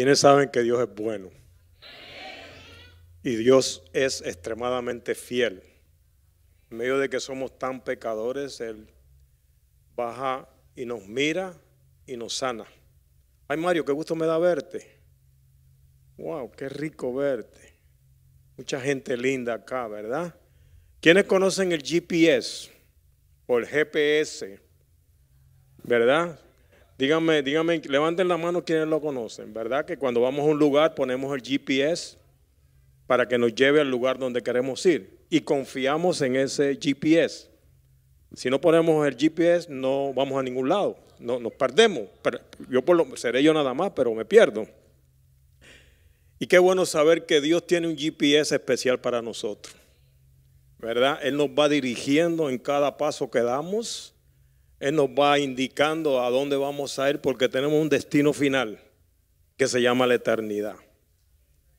¿Quiénes saben que Dios es bueno? Y Dios es extremadamente fiel. En medio de que somos tan pecadores, Él baja y nos mira y nos sana. Ay Mario, qué gusto me da verte. Wow, qué rico verte. Mucha gente linda acá, ¿verdad? ¿Quiénes conocen el GPS o el GPS? ¿Verdad? Díganme, díganme, levanten la mano quienes lo conocen, ¿verdad? Que cuando vamos a un lugar ponemos el GPS para que nos lleve al lugar donde queremos ir y confiamos en ese GPS. Si no ponemos el GPS no vamos a ningún lado, no, nos perdemos. Yo por lo, seré yo nada más, pero me pierdo. Y qué bueno saber que Dios tiene un GPS especial para nosotros, ¿verdad? Él nos va dirigiendo en cada paso que damos él nos va indicando a dónde vamos a ir porque tenemos un destino final que se llama la eternidad.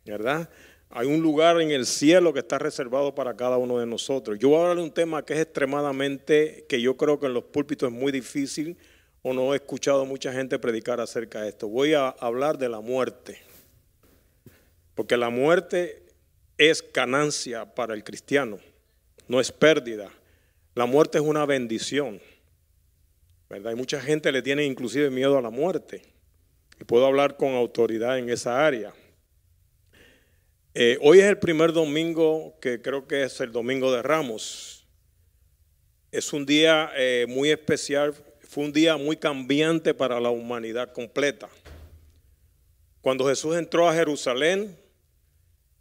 ¿Verdad? Hay un lugar en el cielo que está reservado para cada uno de nosotros. Yo voy a hablar de un tema que es extremadamente, que yo creo que en los púlpitos es muy difícil o no he escuchado mucha gente predicar acerca de esto. Voy a hablar de la muerte. Porque la muerte es ganancia para el cristiano, no es pérdida. La muerte es una bendición. Y mucha gente le tiene inclusive miedo a la muerte. Y puedo hablar con autoridad en esa área. Eh, hoy es el primer domingo que creo que es el domingo de Ramos. Es un día eh, muy especial, fue un día muy cambiante para la humanidad completa. Cuando Jesús entró a Jerusalén,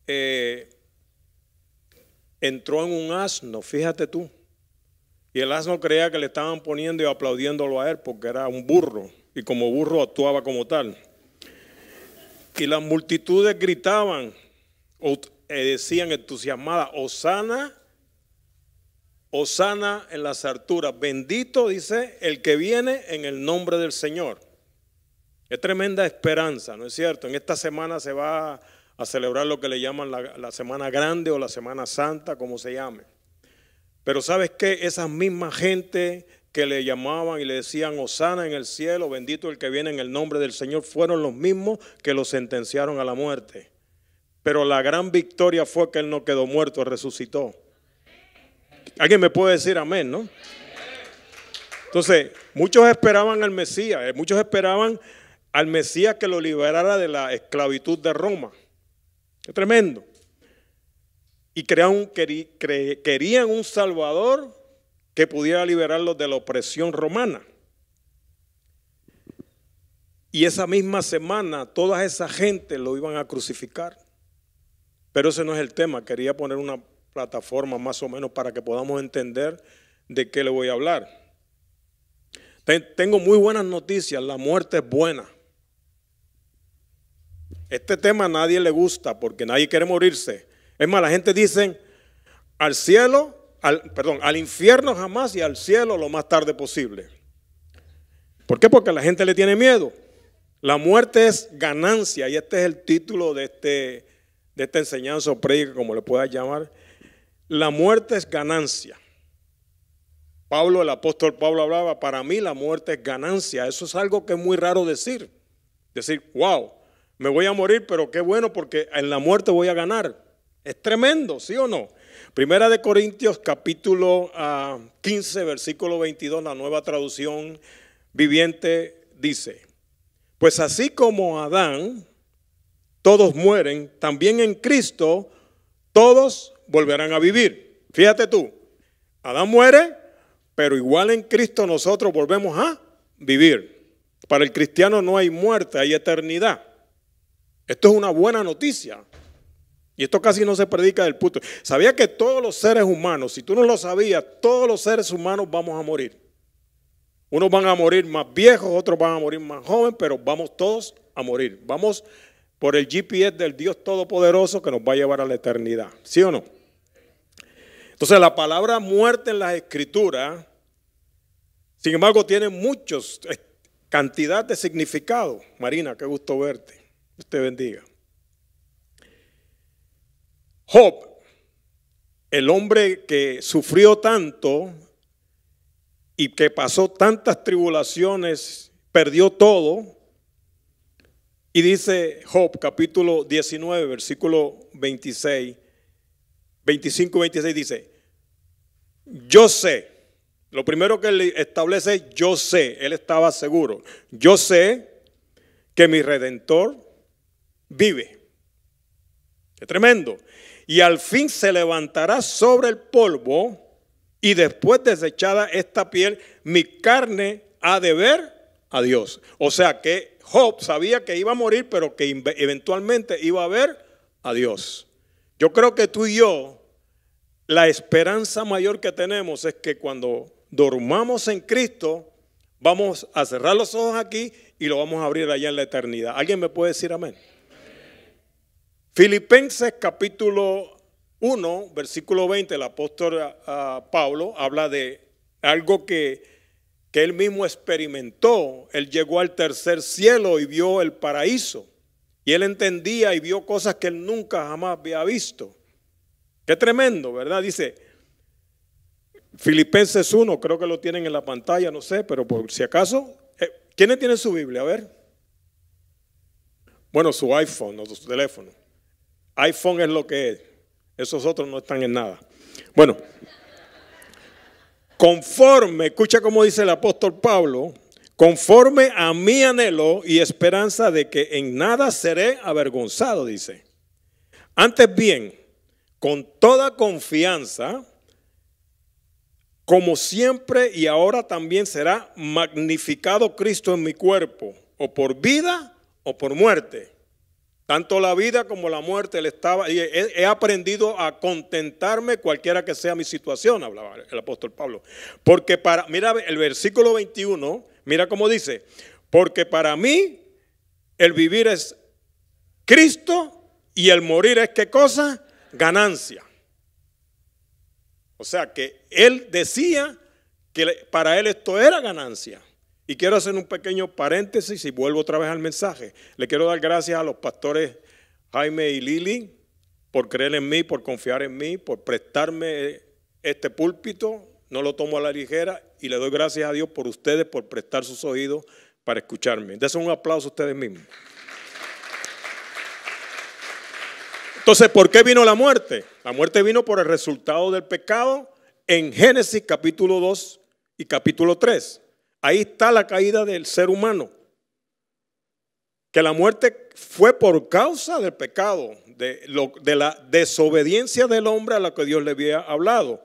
eh, entró en un asno, fíjate tú. Y el asno creía que le estaban poniendo y aplaudiéndolo a él porque era un burro y como burro actuaba como tal. Y las multitudes gritaban o eh, decían entusiasmadas, Osana, Osana en las alturas, bendito dice el que viene en el nombre del Señor. Es tremenda esperanza, ¿no es cierto? En esta semana se va a celebrar lo que le llaman la Semana Grande o la Semana Santa, como se llame. Pero sabes qué, Esa misma gente que le llamaban y le decían, Osana en el cielo, bendito el que viene en el nombre del Señor, fueron los mismos que lo sentenciaron a la muerte. Pero la gran victoria fue que él no quedó muerto, resucitó. Alguien me puede decir amén, ¿no? Entonces, muchos esperaban al Mesías, eh, muchos esperaban al Mesías que lo liberara de la esclavitud de Roma. Es tremendo y querían un Salvador que pudiera liberarlos de la opresión romana. Y esa misma semana toda esa gente lo iban a crucificar. Pero ese no es el tema. Quería poner una plataforma más o menos para que podamos entender de qué le voy a hablar. Tengo muy buenas noticias. La muerte es buena. Este tema a nadie le gusta porque nadie quiere morirse. Es más, la gente dice al cielo, al, perdón, al infierno jamás y al cielo lo más tarde posible. ¿Por qué? Porque la gente le tiene miedo. La muerte es ganancia y este es el título de, este, de esta enseñanza o predica, como le pueda llamar. La muerte es ganancia. Pablo, el apóstol Pablo hablaba, para mí la muerte es ganancia. Eso es algo que es muy raro decir. Decir, wow, me voy a morir, pero qué bueno porque en la muerte voy a ganar. Es tremendo, ¿sí o no? Primera de Corintios capítulo 15, ah, versículo 22, la nueva traducción viviente dice, pues así como Adán, todos mueren, también en Cristo todos volverán a vivir. Fíjate tú, Adán muere, pero igual en Cristo nosotros volvemos a vivir. Para el cristiano no hay muerte, hay eternidad. Esto es una buena noticia. Y esto casi no se predica del puto. Sabía que todos los seres humanos, si tú no lo sabías, todos los seres humanos vamos a morir. Unos van a morir más viejos, otros van a morir más jóvenes, pero vamos todos a morir. Vamos por el GPS del Dios Todopoderoso que nos va a llevar a la eternidad. ¿Sí o no? Entonces la palabra muerte en las escrituras, sin embargo, tiene muchos, eh, cantidad de significado. Marina, qué gusto verte. Usted te bendiga. Job, el hombre que sufrió tanto y que pasó tantas tribulaciones, perdió todo. Y dice Job capítulo 19, versículo 26, 25 y 26 dice, yo sé, lo primero que él establece, yo sé, él estaba seguro, yo sé que mi redentor vive. Es tremendo y al fin se levantará sobre el polvo y después desechada esta piel, mi carne ha de ver a Dios. O sea que Job sabía que iba a morir, pero que eventualmente iba a ver a Dios. Yo creo que tú y yo, la esperanza mayor que tenemos es que cuando dormamos en Cristo, vamos a cerrar los ojos aquí y lo vamos a abrir allá en la eternidad. ¿Alguien me puede decir amén? Filipenses capítulo 1, versículo 20, el apóstol ah, Pablo habla de algo que, que él mismo experimentó. Él llegó al tercer cielo y vio el paraíso. Y él entendía y vio cosas que él nunca jamás había visto. Qué tremendo, ¿verdad? Dice Filipenses 1, creo que lo tienen en la pantalla, no sé, pero por si acaso. Eh, ¿Quiénes tienen su Biblia? A ver. Bueno, su iPhone o su teléfono iPhone es lo que es. Esos otros no están en nada. Bueno, conforme, escucha como dice el apóstol Pablo, conforme a mi anhelo y esperanza de que en nada seré avergonzado, dice. Antes bien, con toda confianza, como siempre y ahora también será magnificado Cristo en mi cuerpo, o por vida o por muerte tanto la vida como la muerte le estaba. Y he, he, aprendido a contentarme cualquiera que sea mi situación, hablaba el apóstol Pablo. Porque para, mira el versículo 21, mira cómo dice, porque para mí el vivir es Cristo y el morir es qué cosa? Ganancia. O sea que él decía que para él esto era ganancia. Y quiero hacer un pequeño paréntesis y vuelvo otra vez al mensaje. Le quiero dar gracias a los pastores Jaime y Lili por creer en mí, por confiar en mí, por prestarme este púlpito. No lo tomo a la ligera y le doy gracias a Dios por ustedes, por prestar sus oídos para escucharme. Dense un aplauso a ustedes mismos. Entonces, ¿por qué vino la muerte? La muerte vino por el resultado del pecado en Génesis capítulo 2 y capítulo 3. Ahí está la caída del ser humano. Que la muerte fue por causa del pecado, de, de la desobediencia del hombre a la que Dios le había hablado.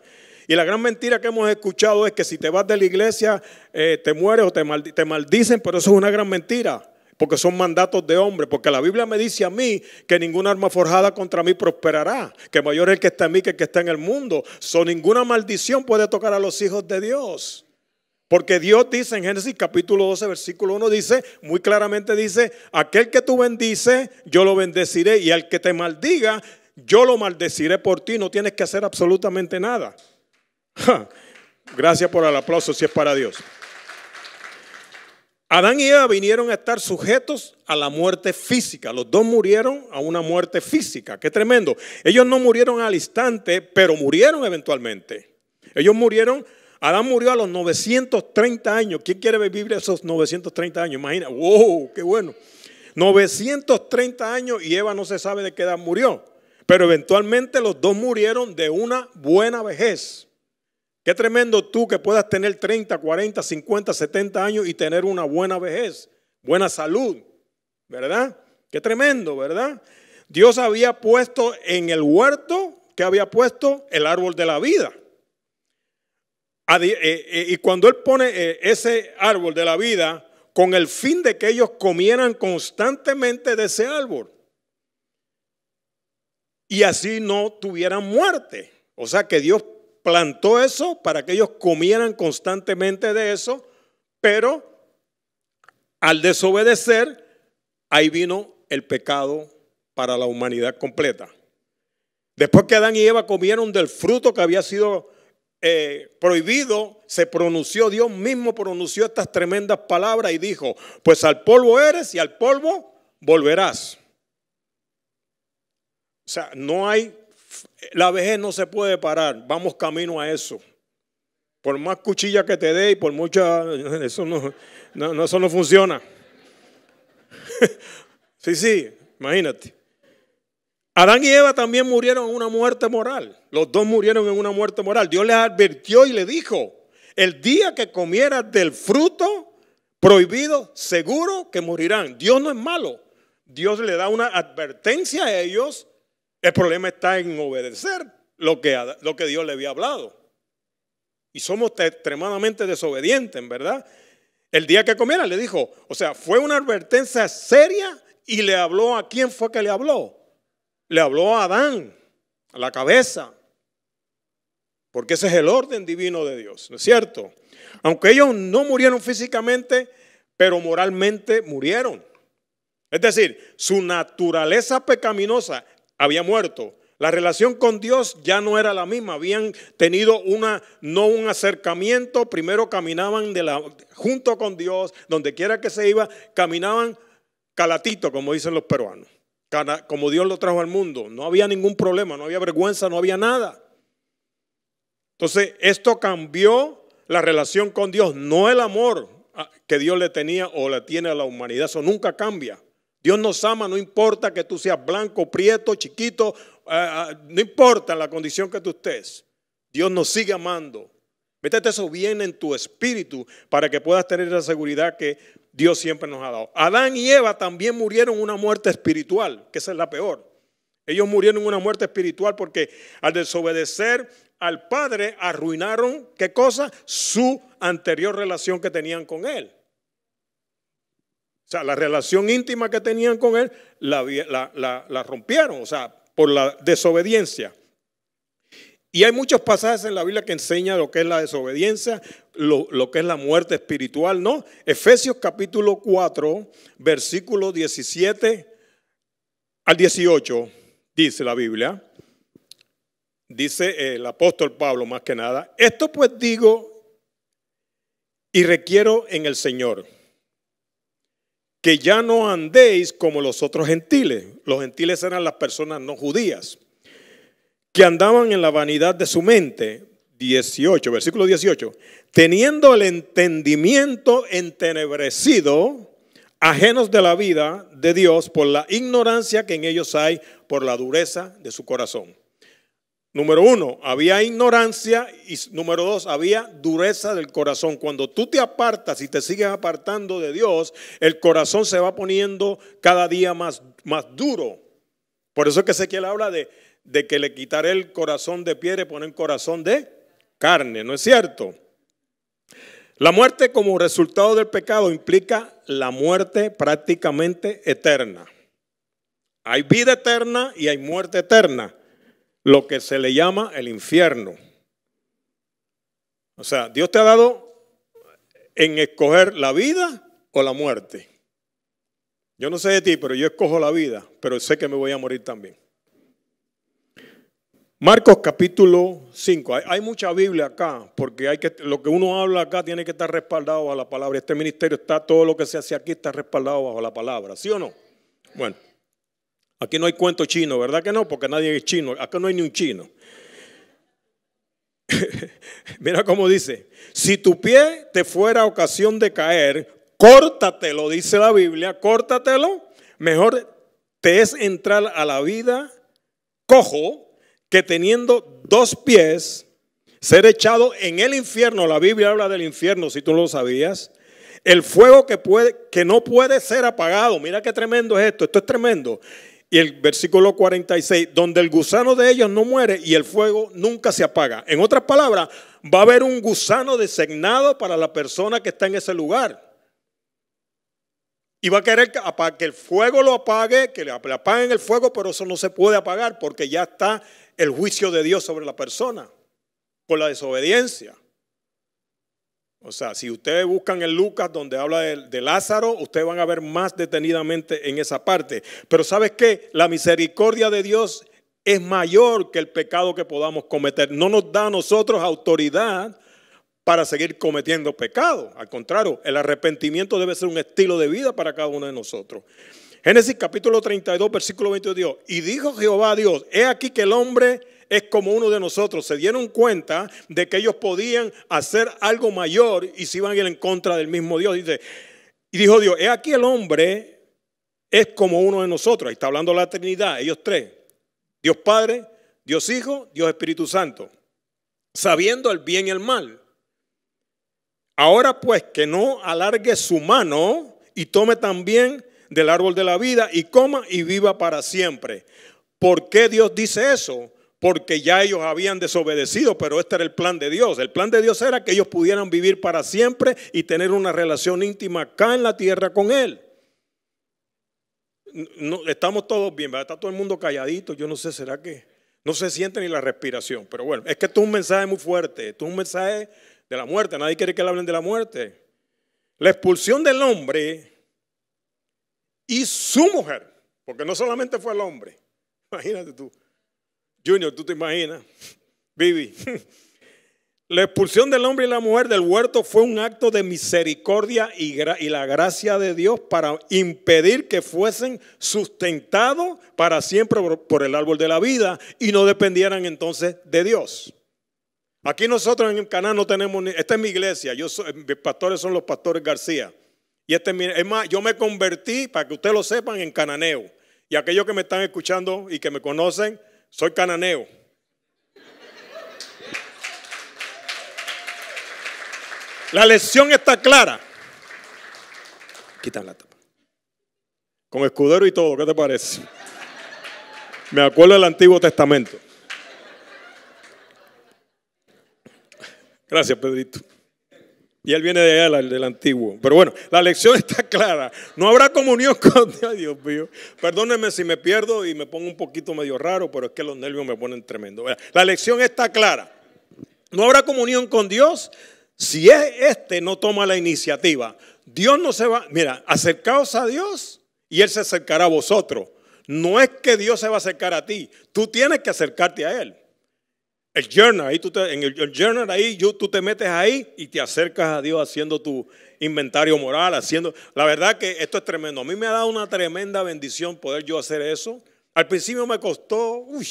Y la gran mentira que hemos escuchado es que si te vas de la iglesia eh, te mueres o te, maldicen, pero eso es una gran mentira porque son mandatos de hombre, porque la Biblia me dice a mí que ninguna arma forjada contra mí prosperará, que mayor es el que está en mí que el que está en el mundo. So, ninguna maldición puede tocar a los hijos de Dios. Porque Dios dice en Génesis capítulo 12, versículo 1, dice, muy claramente dice, aquel que tú bendices, yo lo bendeciré, y al que te maldiga, yo lo maldeciré por ti, no tienes que hacer absolutamente nada. Gracias por el aplauso, si es para Dios. Adán y Eva vinieron a estar sujetos a la muerte física. Los dos murieron a una muerte física. Qué tremendo. Ellos no murieron al instante, pero murieron eventualmente. Ellos murieron Adán murió a los 930 años. ¿Quién quiere vivir esos 930 años? Imagina, wow, qué bueno. 930 años y Eva no se sabe de qué edad murió. Pero eventualmente los dos murieron de una buena vejez. Qué tremendo tú que puedas tener 30, 40, 50, 70 años y tener una buena vejez, buena salud, ¿verdad? Qué tremendo, ¿verdad? Dios había puesto en el huerto, que había puesto el árbol de la vida. Eh, eh, y cuando él pone eh, ese árbol de la vida con el fin de que ellos comieran constantemente de ese árbol y así no tuvieran muerte. O sea que Dios plantó eso para que ellos comieran constantemente de eso, pero al desobedecer, ahí vino el pecado para la humanidad completa. Después que Adán y Eva comieron del fruto que había sido eh, prohibido, se pronunció, Dios mismo pronunció estas tremendas palabras y dijo, pues al polvo eres y al polvo volverás. O sea, no hay, la vejez no se puede parar, vamos camino a eso. Por más cuchilla que te dé y por mucha, eso no, no, eso no funciona. sí, sí, imagínate. Adán y Eva también murieron en una muerte moral. Los dos murieron en una muerte moral. Dios les advirtió y le dijo, el día que comieras del fruto prohibido, seguro que morirán. Dios no es malo. Dios le da una advertencia a ellos. El problema está en obedecer lo que, Dios le había hablado. Y somos extremadamente desobedientes, ¿verdad? El día que comieran le dijo, o sea, fue una advertencia seria y le habló a quién fue que le habló le habló a Adán, a la cabeza, porque ese es el orden divino de Dios, ¿no es cierto? Aunque ellos no murieron físicamente, pero moralmente murieron. Es decir, su naturaleza pecaminosa había muerto. La relación con Dios ya no era la misma. Habían tenido una, no un acercamiento. Primero caminaban de la, junto con Dios, donde quiera que se iba, caminaban calatito, como dicen los peruanos como Dios lo trajo al mundo. No había ningún problema, no había vergüenza, no había nada. Entonces, esto cambió la relación con Dios, no el amor ah, que Dios le tenía o le tiene a la humanidad, eso nunca cambia. Dios nos ama, no importa que tú seas blanco, prieto, chiquito, ah, ah, no importa la condición que tú estés. Dios nos sigue amando. Métete eso bien en tu espíritu para que puedas tener la seguridad que Dios siempre nos ha dado. Adán y Eva también murieron una muerte espiritual, que esa es la peor. Ellos murieron una muerte espiritual porque al desobedecer al Padre arruinaron, ¿qué cosa? Su anterior relación que tenían con Él. O sea, la relación íntima que tenían con Él la, la rompieron, o sea, por la desobediencia. Y hay muchos pasajes en la Biblia que enseñan lo que es la desobediencia, lo, que es la muerte espiritual, ¿no? Efesios capítulo 4, versículo 17 al 18, dice la Biblia, dice el apóstol Pablo más que nada, esto pues digo y requiero en el Señor que ya no andéis como los otros gentiles. Los gentiles eran las personas no judías, que andaban en la vanidad de su mente 18, versículo 18. Teniendo el entendimiento entenebrecido, ajenos de la vida de Dios por la ignorancia que en ellos hay, por la dureza de su corazón. Número uno, había ignorancia y número dos, había dureza del corazón. Cuando tú te apartas y te sigues apartando de Dios, el corazón se va poniendo cada día más, más duro. Por eso es que Ezequiel habla de, de que le quitaré el corazón de piedra y poner el corazón de carne, ¿no es cierto? La muerte como resultado del pecado implica la muerte prácticamente eterna. Hay vida eterna y hay muerte eterna, lo que se le llama el infierno. O sea, Dios te ha dado en escoger la vida o la muerte. Yo no sé de ti, pero yo escojo la vida, pero sé que me voy a morir también. Marcos capítulo 5. Hay, mucha Biblia acá, porque hay que, lo que uno habla acá tiene que estar respaldado a la palabra. Este ministerio está, todo lo que se hace aquí está respaldado bajo la palabra, ¿sí o no? Bueno, aquí no hay cuento chino, ¿verdad que no? Porque nadie es chino, acá no hay ni un chino. Mira cómo dice, si tu pie te fuera ocasión de caer, córtatelo, dice la Biblia, córtatelo, mejor te es entrar a la vida cojo que teniendo dos pies, ser echado en el infierno, la Biblia habla del infierno, si tú no lo sabías, el fuego que, puede, que no puede ser apagado, mira qué tremendo es esto, esto es tremendo. Y el versículo 46, donde el gusano de ellos no muere y el fuego nunca se apaga. En otras palabras, va a haber un gusano designado para la persona que está en ese lugar. Y va a querer que el fuego lo apague, que le apaguen el fuego, pero eso no se puede apagar porque ya está el juicio de Dios sobre la persona por la desobediencia. O sea, si ustedes buscan en Lucas donde habla de, Lázaro, ustedes van a ver más detenidamente en esa parte. Pero ¿sabes qué? La misericordia de Dios es mayor que el pecado que podamos cometer. No nos da a nosotros autoridad para seguir cometiendo pecado. Al contrario, el arrepentimiento debe ser un estilo de vida para cada uno de nosotros. Génesis capítulo 32, versículo 22 Dios, y dijo Jehová a Dios, he aquí que el hombre es como uno de nosotros. Se dieron cuenta de que ellos podían hacer algo mayor y se iban en contra del mismo Dios. Dice, y dijo Dios, he aquí el hombre es como uno de nosotros. Ahí está hablando la Trinidad, ellos tres. Dios Padre, Dios Hijo, Dios Espíritu Santo. Sabiendo el bien y el mal. Ahora pues que no alargue su mano y tome también del árbol de la vida y coma y viva para siempre. ¿Por qué Dios dice eso? Porque ya ellos habían desobedecido, pero este era el plan de Dios. El plan de Dios era que ellos pudieran vivir para siempre y tener una relación íntima acá en la tierra con Él. No, estamos todos bien, ¿verdad? Está todo el mundo calladito, yo no sé, ¿será que? No se siente ni la respiración, pero bueno, es que esto es un mensaje muy fuerte, esto es un mensaje de la muerte, nadie quiere que le hablen de la muerte. La expulsión del hombre y su mujer, porque no solamente fue el hombre. Imagínate tú. Junior, tú te imaginas. Vivi. La expulsión del hombre y la mujer del huerto fue un acto de misericordia y, la gracia de Dios para impedir que fuesen sustentados para siempre por el árbol de la vida y no dependieran entonces de Dios. Aquí nosotros en el canal no tenemos, ni, esta es mi iglesia, yo soy, mis pastores son los pastores García. Y este, es más, yo me convertí, para que ustedes lo sepan, en cananeo. Y aquellos que me están escuchando y que me conocen, soy cananeo. La lección está clara. Quitan la tapa. Con escudero y todo, ¿qué te parece? Me acuerdo del Antiguo Testamento. Gracias, Pedrito. Y él viene de allá, del antiguo. Pero bueno, la lección está clara. No habrá comunión con Dios. mío. si me pierdo y me pongo un poquito medio raro, pero es que los nervios me ponen tremendo. La lección está clara. No habrá comunión con Dios si e-, este no toma la iniciativa. Dios no se va. Mira, acercaos a Dios y Él se acercará a vosotros. No es que Dios se va a acercar a ti. Tú tienes que acercarte a Él. El journal, ahí tú te, en el journal ahí tú te metes ahí y te acercas a Dios haciendo tu inventario moral, haciendo... La verdad que esto es tremendo. A mí me ha dado una tremenda bendición poder yo hacer eso. Al principio me costó, uy,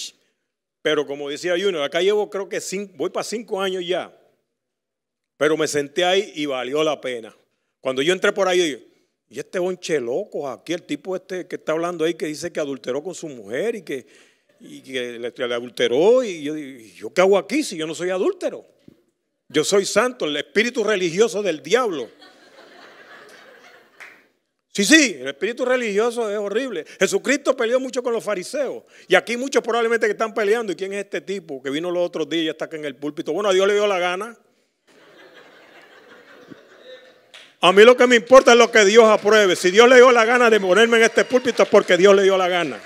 pero como decía Junior, acá llevo creo que cinco, voy para cinco años ya. Pero me senté ahí y valió la pena. Cuando yo entré por ahí, yo dije, y este bonche loco, aquí el tipo este que está hablando ahí que dice que adulteró con su mujer y que y que le, adulteró. Y yo, yo, qué hago aquí si yo no soy adúltero? Yo soy santo, el espíritu religioso del diablo. Sí, sí, el espíritu religioso es horrible. Jesucristo peleó mucho con los fariseos. Y aquí muchos probablemente que están peleando. ¿Y quién es este tipo que vino los otros días y está aquí en el púlpito? Bueno, a Dios le dio la gana. A mí lo que me importa es lo que Dios apruebe. Si Dios le dio la gana de ponerme en este púlpito es porque Dios le dio la gana.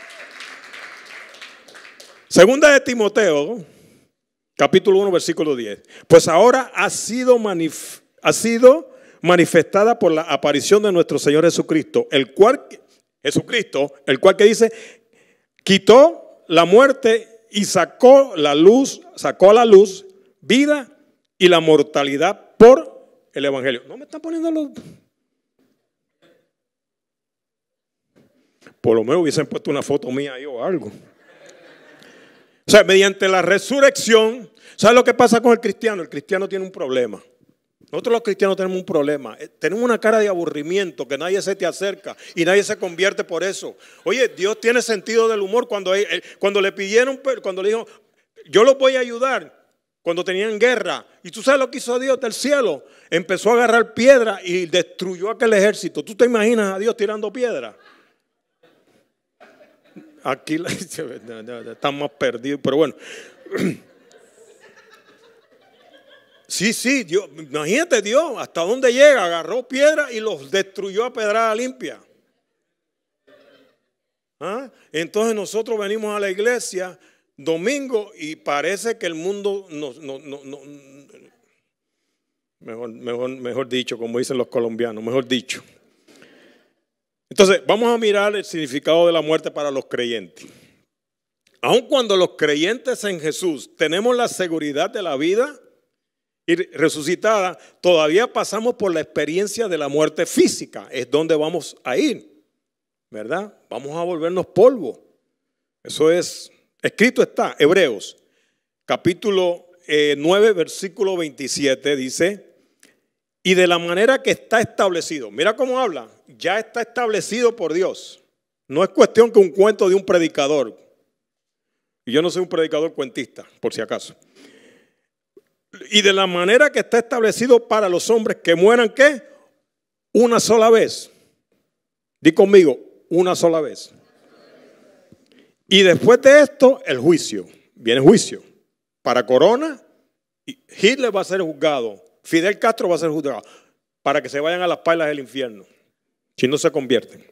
Segunda de Timoteo, capítulo 1, versículo 10. Pues ahora ha sido, ha sido manifestada por la aparición de nuestro Señor Jesucristo, el cual, Jesucristo, el cual que dice, quitó la muerte y sacó la luz, sacó la luz, vida y la mortalidad por el Evangelio. No me están poniendo luz? Por lo menos hubiesen puesto una foto mía ahí o algo. O sea, mediante la resurrección, ¿sabes lo que pasa con el cristiano? El cristiano tiene un problema. Nosotros los cristianos tenemos un problema. Eh, tenemos una cara de aburrimiento que nadie se te acerca y nadie se convierte por eso. Oye, Dios tiene sentido del humor cuando, eh, cuando le pidieron, cuando le dijo, yo los voy a ayudar cuando tenían guerra. Y tú sabes lo que hizo Dios del cielo. Empezó a agarrar piedra y destruyó aquel ejército. ¿Tú te imaginas a Dios tirando piedra? Aquí la, están más perdidos, pero bueno. Sí, sí, Dios, imagínate Dios, hasta dónde llega, agarró piedra y los destruyó a pedrada limpia. ¿Ah? Entonces nosotros venimos a la iglesia domingo y parece que el mundo mejor dicho, como dicen los colombianos, mejor dicho. Entonces, vamos a mirar el significado de la muerte para los creyentes. Aun cuando los creyentes en Jesús tenemos la seguridad de la vida y resucitada, todavía pasamos por la experiencia de la muerte física. Es donde vamos a ir, ¿verdad? Vamos a volvernos polvo. Eso es, escrito está, Hebreos, capítulo 9, eh, versículo 27, dice, y de la manera que está establecido. Mira cómo habla, ya está establecido por Dios. No es cuestión que un cuento de un predicador. Y yo no soy un predicador cuentista, por si acaso. Y de la manera que está establecido para los hombres que mueran, ¿qué? Una sola vez. Di conmigo, una sola vez. Y después de esto, el juicio. Viene juicio. Para corona, Hitler va a ser juzgado Fidel Castro va a ser juzgado para que se vayan a las palas del infierno si no se convierten.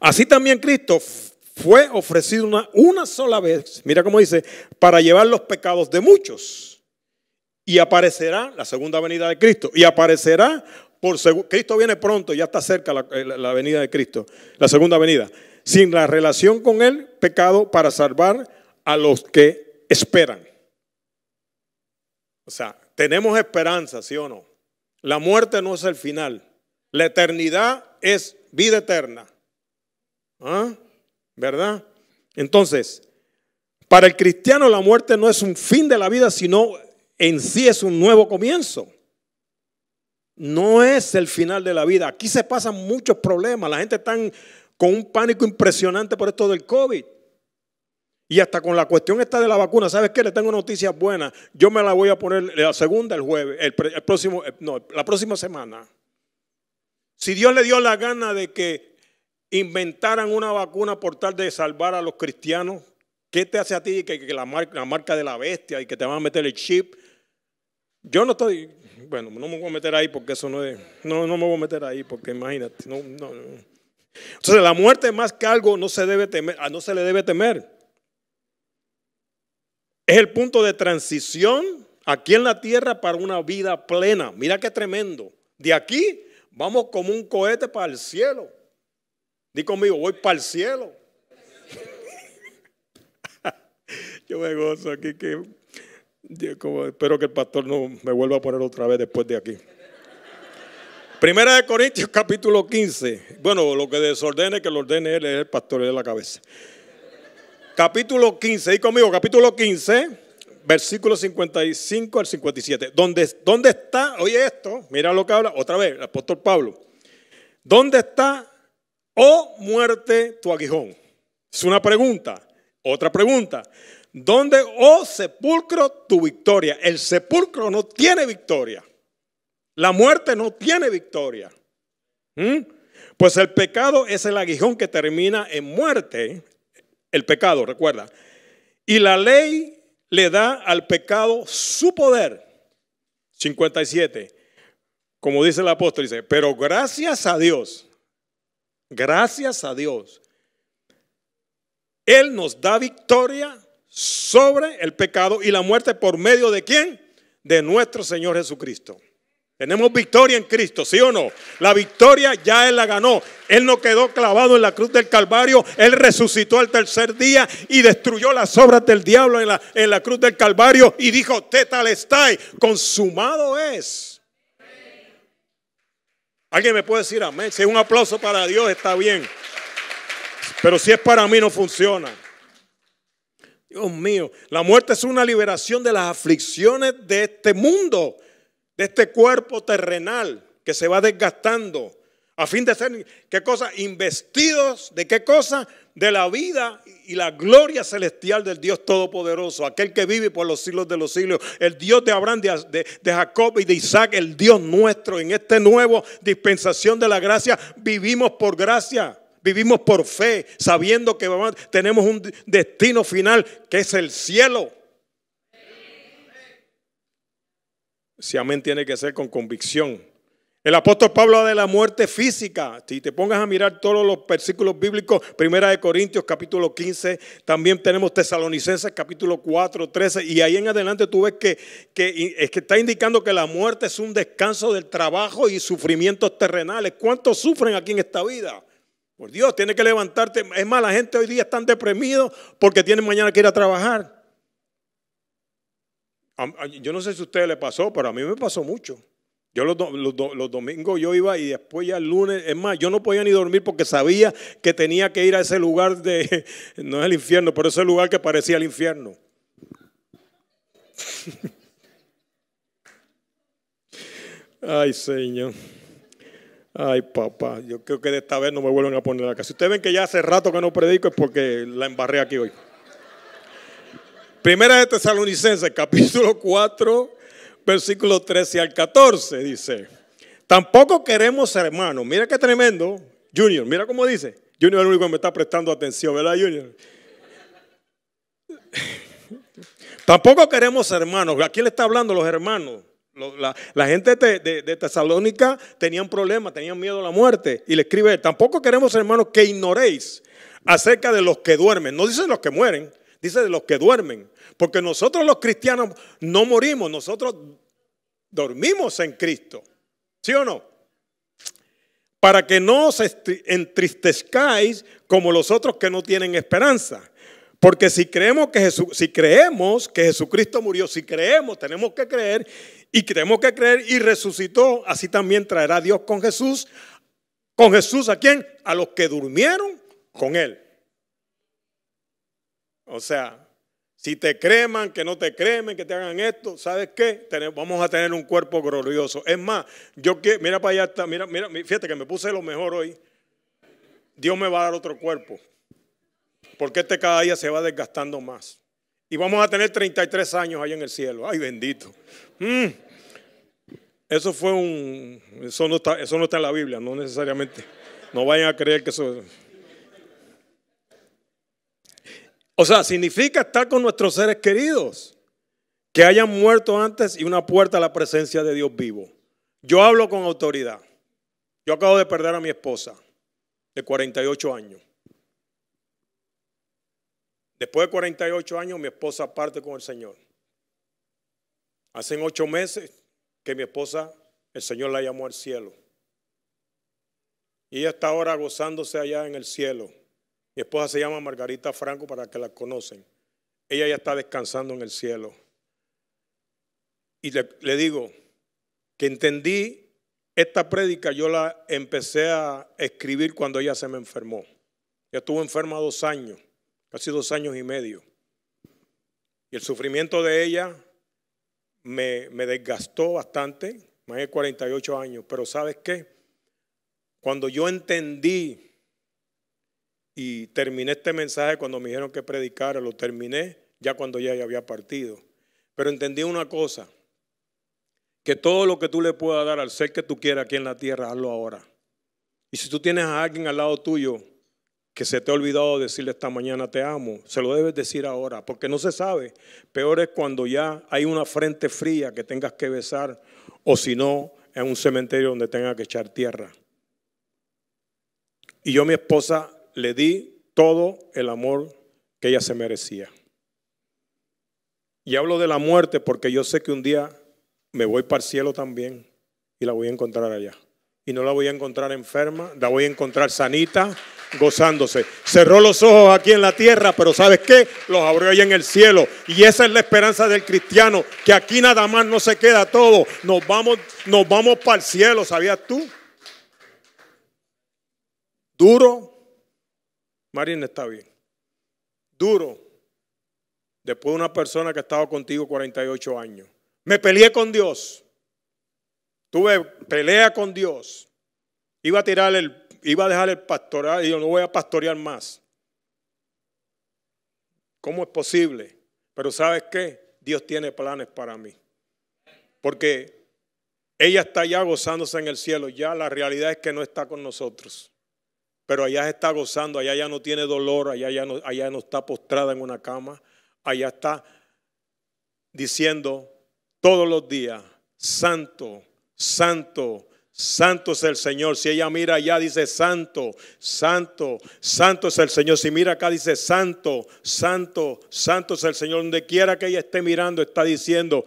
Así también Cristo fue ofrecido una, una sola vez, mira cómo dice, para llevar los pecados de muchos. Y aparecerá la segunda venida de Cristo. Y aparecerá por Cristo viene pronto, ya está cerca eh, la, la, venida de Cristo, la segunda venida. Sin la relación con el pecado para salvar a los que esperan. O sea, tenemos esperanza, ¿sí o no? La muerte no es el final. La eternidad es vida eterna. ¿Ah? ¿Verdad? Entonces, para el cristiano la muerte no es un fin de la vida, sino en sí es un nuevo comienzo. No es el final de la vida. Aquí se pasan muchos problemas. La gente está con un pánico impresionante por esto del COVID. Y hasta con la cuestión esta de la vacuna, ¿sabes qué? Le tengo noticias buenas. Yo me la voy a poner la segunda el jueves, el, próximo, eh, no, la próxima semana. Si Dios le dio la gana de que inventaran una vacuna por tal de salvar a los cristianos, ¿qué te hace a ti que, la, marca, de la bestia y que te van a meter el chip? Yo no estoy, bueno, no me voy a meter ahí porque eso no es, no, no me voy a meter ahí porque imagínate, Entonces la muerte más que algo no se debe temer, ah, no se le debe temer. Es el punto de transición aquí en la tierra para una vida plena. Mira qué tremendo. De aquí vamos como un cohete para el cielo. Di conmigo, voy para el cielo. Yo me gozo aquí que espero que el pastor no me vuelva a poner otra vez después de aquí. Primera de Corintios capítulo 15. Bueno, lo que desordene que lo ordene él es el pastor de la cabeza capítulo 15, y conmigo, capítulo 15, versículo 55 al 57. ¿Dónde, ¿Dónde está? Oye esto, mira lo que habla otra vez el apóstol Pablo. ¿Dónde está, o oh muerte, tu aguijón? Es una pregunta. Otra pregunta. ¿Dónde, o oh sepulcro, tu victoria? El sepulcro no tiene victoria. La muerte no tiene victoria. ¿Mm? Pues el pecado es el aguijón que termina en muerte, el pecado, recuerda. Y la ley le da al pecado su poder. 57. Como dice el apóstol, dice, pero gracias a Dios, gracias a Dios, Él nos da victoria sobre el pecado y la muerte por medio de quién? De nuestro Señor Jesucristo. Tenemos victoria en Cristo, ¿sí o no? La victoria ya Él la ganó. Él no quedó clavado en la cruz del Calvario. Él resucitó al tercer día y destruyó las obras del diablo en la, en la cruz del Calvario y dijo, tal está, consumado es. ¿Alguien me puede decir amén? Si es un aplauso para Dios, está bien. Pero si es para mí, no funciona. Dios mío, la muerte es una liberación de las aflicciones de este mundo de este cuerpo terrenal que se va desgastando, a fin de ser, ¿qué cosa? Investidos de qué cosa? De la vida y la gloria celestial del Dios Todopoderoso, aquel que vive por los siglos de los siglos, el Dios de Abraham, de, Jacob y de Isaac, el Dios nuestro. En este nuevo dispensación de la gracia vivimos por gracia. Vivimos por fe, sabiendo que tenemos un destino final que es el cielo. Si amén tiene que ser con convicción. El apóstol Pablo habla de la muerte física. Si te pongas a mirar todos los versículos bíblicos, Primera de Corintios capítulo 15, también tenemos Tesalonicenses capítulo 4, 13, y ahí en adelante tú ves que, que, está indicando que la muerte es un descanso del trabajo y sufrimientos terrenales. ¿Cuántos sufren aquí en esta vida? Por Dios, tiene que levantarte. Es más, la gente hoy día está deprimidos porque tienen mañana que ir a trabajar yo no sé si a ustedes les pasó, pero a mí me pasó mucho. Yo los, domingos yo iba y después ya el lunes, es más, yo no podía ni dormir porque sabía que tenía que ir a ese lugar de, no es el infierno, pero ese lugar que parecía el infierno. Ay, Señor. Ay, papá, yo creo que de esta vez no me vuelven a poner acá. Si ustedes ven que ya hace rato que no predico es porque la embarré aquí hoy. Primera de Tesalonicenses, capítulo 4, versículo 13 al 14, dice, tampoco queremos hermanos, mira qué tremendo, Junior, mira cómo dice, Junior es el único que me está prestando atención, ¿verdad, Junior? tampoco queremos hermanos, Aquí le está hablando los hermanos? La, gente de, de, Tesalónica tenían problemas, tenían miedo a la muerte. Y le escribe, tampoco queremos, hermanos, que ignoréis acerca de los que duermen. No dicen los que mueren, dice de los que duermen. Porque nosotros los cristianos no morimos, nosotros dormimos en Cristo. ¿Sí o no? Para que no os entristezcáis como los otros que no tienen esperanza. Porque si creemos que Jesús, si creemos que Jesucristo murió, si creemos, tenemos que creer y creemos que creer y resucitó, así también traerá Dios con Jesús, con Jesús a quién? A los que durmieron con él. O sea, si te creman, que no te cremen, que te hagan esto, ¿sabes qué? vamos a tener un cuerpo glorioso. Es más, yo que, mira para allá, está, mira, mira, fíjate que me puse lo mejor hoy. Dios me va a dar otro cuerpo. Porque este cada día se va desgastando más. Y vamos a tener 33 años ahí en el cielo. Ay, bendito. Mm. Eso fue un. Eso no, está, eso no está en la Biblia, no necesariamente. No vayan a creer que eso. O sea, significa estar con nuestros seres queridos que hayan muerto antes y una puerta a la presencia de Dios vivo. Yo hablo con autoridad. Yo acabo de perder a mi esposa de 48 años. Después de 48 años mi esposa parte con el Señor. Hacen ocho meses que mi esposa, el Señor la llamó al cielo. Y ella está ahora gozándose allá en el cielo mi esposa se llama Margarita Franco para que la conocen. Ella ya está descansando en el cielo. Y le, digo que entendí esta prédica, yo la empecé a escribir cuando ella se me enfermó. Ya estuvo enferma dos años, casi dos años y medio. Y el sufrimiento de ella me, me desgastó bastante, más de 48 años. Pero ¿sabes qué? Cuando yo entendí y terminé este mensaje cuando me dijeron que predicara, lo terminé ya cuando ya, había partido. Pero entendí una cosa, que todo lo que tú le puedas dar al ser que tú quieras aquí en la tierra, hazlo ahora. Y si tú tienes a alguien al lado tuyo que se te ha olvidado decirle esta mañana te amo, se lo debes decir ahora, porque no se sabe. Peor es cuando ya hay una frente fría que tengas que besar o si no, en un cementerio donde tengas que echar tierra. Y yo mi esposa le di todo el amor que ella se merecía. Y hablo de la muerte porque yo sé que un día me voy para el cielo también y la voy a encontrar allá. Y no la voy a encontrar enferma, la voy a encontrar sanita, gozándose. Cerró los ojos aquí en la tierra, pero ¿sabes qué? Los abrió allá en el cielo. Y esa es la esperanza del cristiano, que aquí nada más no se queda todo. Nos vamos, nos vamos para el cielo, ¿sabías tú? Duro, Marín está bien. Duro. Después de una persona que ha estado contigo 48 años. Me peleé con Dios. Tuve pelea con Dios. Iba a tirar el, iba a dejar el pastoral y yo no voy a pastorear más. ¿Cómo es posible? Pero ¿sabes qué? Dios tiene planes para mí. Porque ella está ya gozándose en el cielo. Ya la realidad es que no está con nosotros pero allá está gozando, allá ya no tiene dolor, allá ya no, allá no está postrada en una cama, allá está diciendo todos los días, santo, santo, santo es el Señor. Si ella mira allá dice, santo, santo, santo es el Señor. Si mira acá dice, santo, santo, santo es el Señor. Donde quiera que ella esté mirando está diciendo,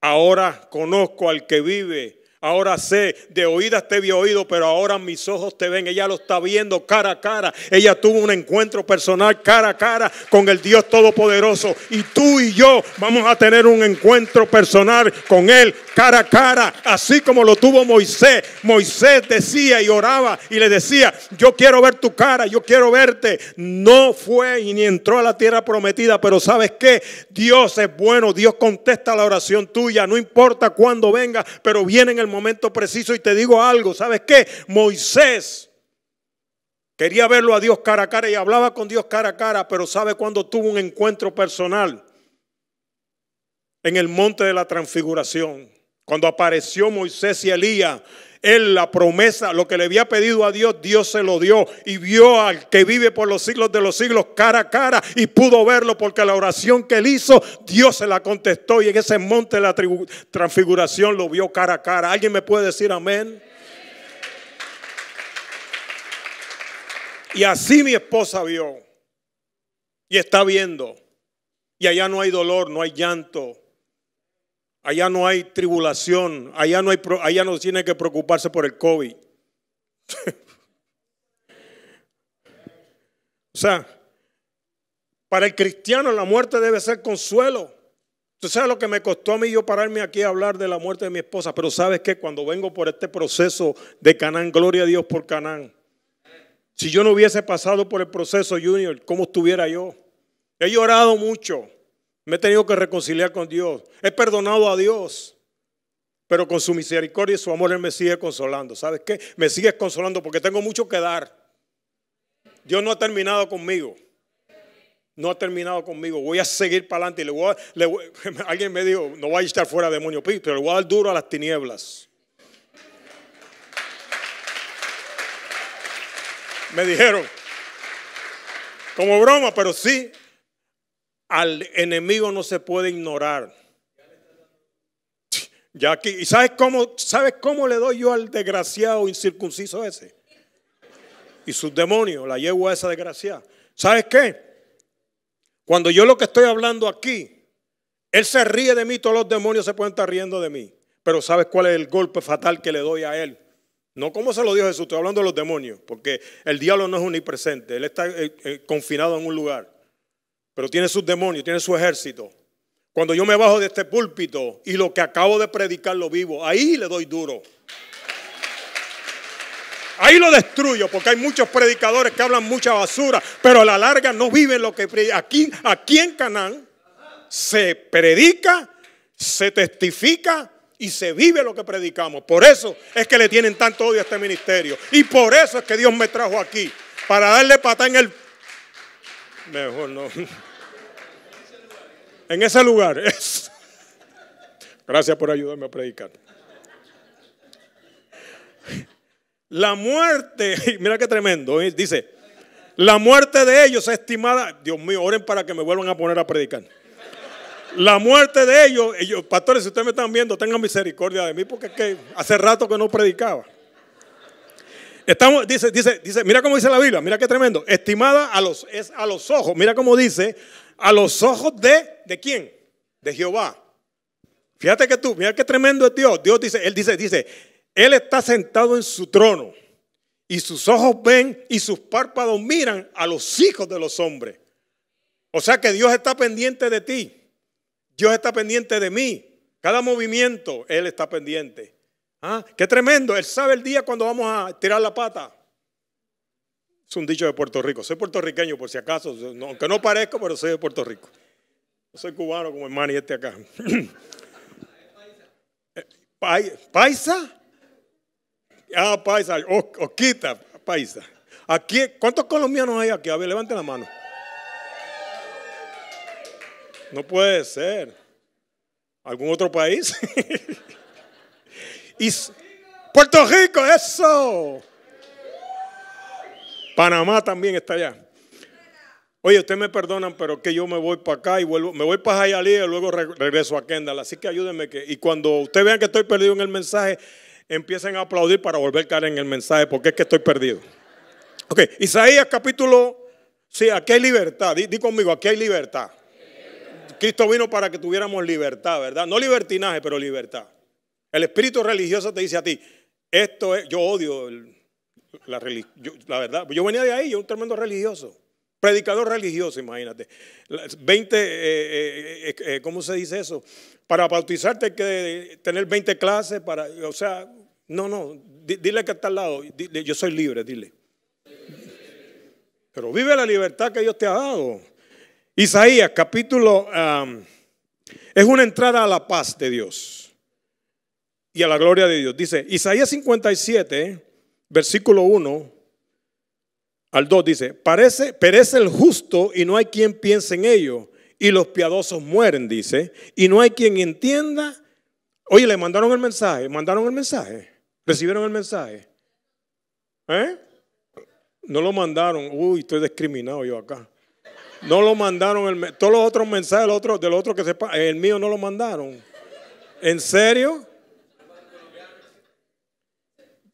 ahora conozco al que vive Ahora sé, de oídas te vi oído, pero ahora mis ojos te ven. Ella lo está viendo cara a cara. Ella tuvo un encuentro personal cara a cara con el Dios Todopoderoso. Y tú y yo vamos a tener un encuentro personal con Él cara a cara, así como lo tuvo Moisés. Moisés decía y oraba y le decía, yo quiero ver tu cara, yo quiero verte. No fue y ni entró a la tierra prometida, pero sabes qué? Dios es bueno, Dios contesta la oración tuya, no importa cuándo venga, pero viene en el momento preciso y te digo algo, ¿sabes qué? Moisés quería verlo a Dios cara a cara y hablaba con Dios cara a cara, pero ¿sabe cuándo tuvo un encuentro personal? En el monte de la transfiguración, cuando apareció Moisés y Elías él la promesa, lo que le había pedido a Dios, Dios se lo dio y vio al que vive por los siglos de los siglos cara a cara y pudo verlo porque la oración que él hizo, Dios se la contestó y en ese monte de la transfiguración lo vio cara a cara. ¿Alguien me puede decir amén? Y así mi esposa vio y está viendo. Y allá no hay dolor, no hay llanto, Allá no hay tribulación, allá no, hay, allá no tiene que preocuparse por el COVID. o sea, para el cristiano la muerte debe ser consuelo. Tú sabes lo que me costó a mí yo pararme aquí a hablar de la muerte de mi esposa, pero sabes que cuando vengo por este proceso de Canaán, gloria a Dios por Canaán. Si yo no hubiese pasado por el proceso junior, ¿cómo estuviera yo? He llorado mucho. Me he tenido que reconciliar con Dios. He perdonado a Dios. Pero con su misericordia y su amor Él me sigue consolando. ¿Sabes qué? Me sigue consolando porque tengo mucho que dar. Dios no ha terminado conmigo. No ha terminado conmigo. Voy a seguir para adelante. Y le alguien me dijo, no voy a estar fuera demonio, pero le voy a dar duro a las tinieblas. Me dijeron, como broma, pero sí, al enemigo no se puede ignorar. Ya aquí, ¿y sabes cómo, sabes cómo le doy yo al desgraciado incircunciso ese? Y sus demonios, la yegua esa desgraciada. ¿Sabes qué? Cuando yo lo que estoy hablando aquí, él se ríe de mí, todos los demonios se pueden estar riendo de mí. Pero ¿sabes cuál es el golpe fatal que le doy a él? No como se lo dijo Jesús, estoy hablando de los demonios, porque el diablo no es unipresente él está eh, eh, confinado en un lugar pero tiene sus demonios, tiene su ejército. Cuando yo me bajo de este púlpito y lo que acabo de predicar lo vivo, ahí le doy duro. Ahí lo destruyo porque hay muchos predicadores que hablan mucha basura, pero a la larga no viven lo que aquí aquí en Canaán se predica, se testifica y se vive lo que predicamos. Por eso es que le tienen tanto odio a este ministerio y por eso es que Dios me trajo aquí para darle patada en el Mejor no. En ese lugar. Es. Gracias por ayudarme a predicar. La muerte, mira qué tremendo, ¿eh? dice, la muerte de ellos es estimada, Dios mío, oren para que me vuelvan a poner a predicar. La muerte de ellos, ellos pastores, si ustedes me están viendo, tengan misericordia de mí porque hace rato que no predicaba. Estamos, dice, dice, dice, mira cómo dice la Biblia, mira qué tremendo. Estimada a los, es a los ojos, mira cómo dice, a los ojos de, ¿de quién? De Jehová. Fíjate que tú, mira qué tremendo es Dios. Dios dice, Él dice, dice, Él está sentado en su trono y sus ojos ven y sus párpados miran a los hijos de los hombres. O sea que Dios está pendiente de ti. Dios está pendiente de mí. Cada movimiento Él está pendiente. Ah, qué tremendo. Él sabe el día cuando vamos a tirar la pata. Es un dicho de Puerto Rico. Soy puertorriqueño por si acaso, aunque no parezco, pero soy de Puerto Rico. No soy cubano como el y este acá. Eh, ¿Paisa? Ah, paisa. Oquita, paisa. Aquí, ¿Cuántos colombianos hay aquí? A ver, levanten la mano. No puede ser. ¿Algún otro país? Y Puerto Rico, eso. Panamá también está allá. Oye, ustedes me perdonan, pero que yo me voy para acá y vuelvo, me voy para Jayalía y luego regreso a Kendall. Así que ayúdenme que, y cuando ustedes vean que estoy perdido en el mensaje, empiecen a aplaudir para volver a caer en el mensaje, porque es que estoy perdido. Ok, Isaías capítulo, sí, aquí hay libertad, di, conmigo, aquí hay libertad. Cristo vino para que tuviéramos libertad, ¿verdad? No libertinaje, pero libertad. El espíritu religioso te dice a ti, esto es, yo odio la, la verdad. Yo venía de ahí, yo un tremendo religioso, predicador religioso, imagínate. 20, eh, eh, eh, ¿cómo se dice eso? Para bautizarte hay que tener 20 clases, para, o sea, no, no, dile que está al lado, yo soy libre, dile. Pero vive la libertad que Dios te ha dado. Isaías capítulo, es una entrada a la paz de Dios y a la gloria de Dios. Dice Isaías 57, versículo 1 al 2, dice, Parece, perece el justo y no hay quien piense en ello, y los piadosos mueren, dice, y no hay quien entienda. Oye, le mandaron el mensaje, mandaron el mensaje, recibieron el mensaje. ¿Eh? No lo mandaron, uy, estoy discriminado yo acá. No lo mandaron, el, todos los otros mensajes otro, del otro que sepa, el mío no lo mandaron. ¿En serio?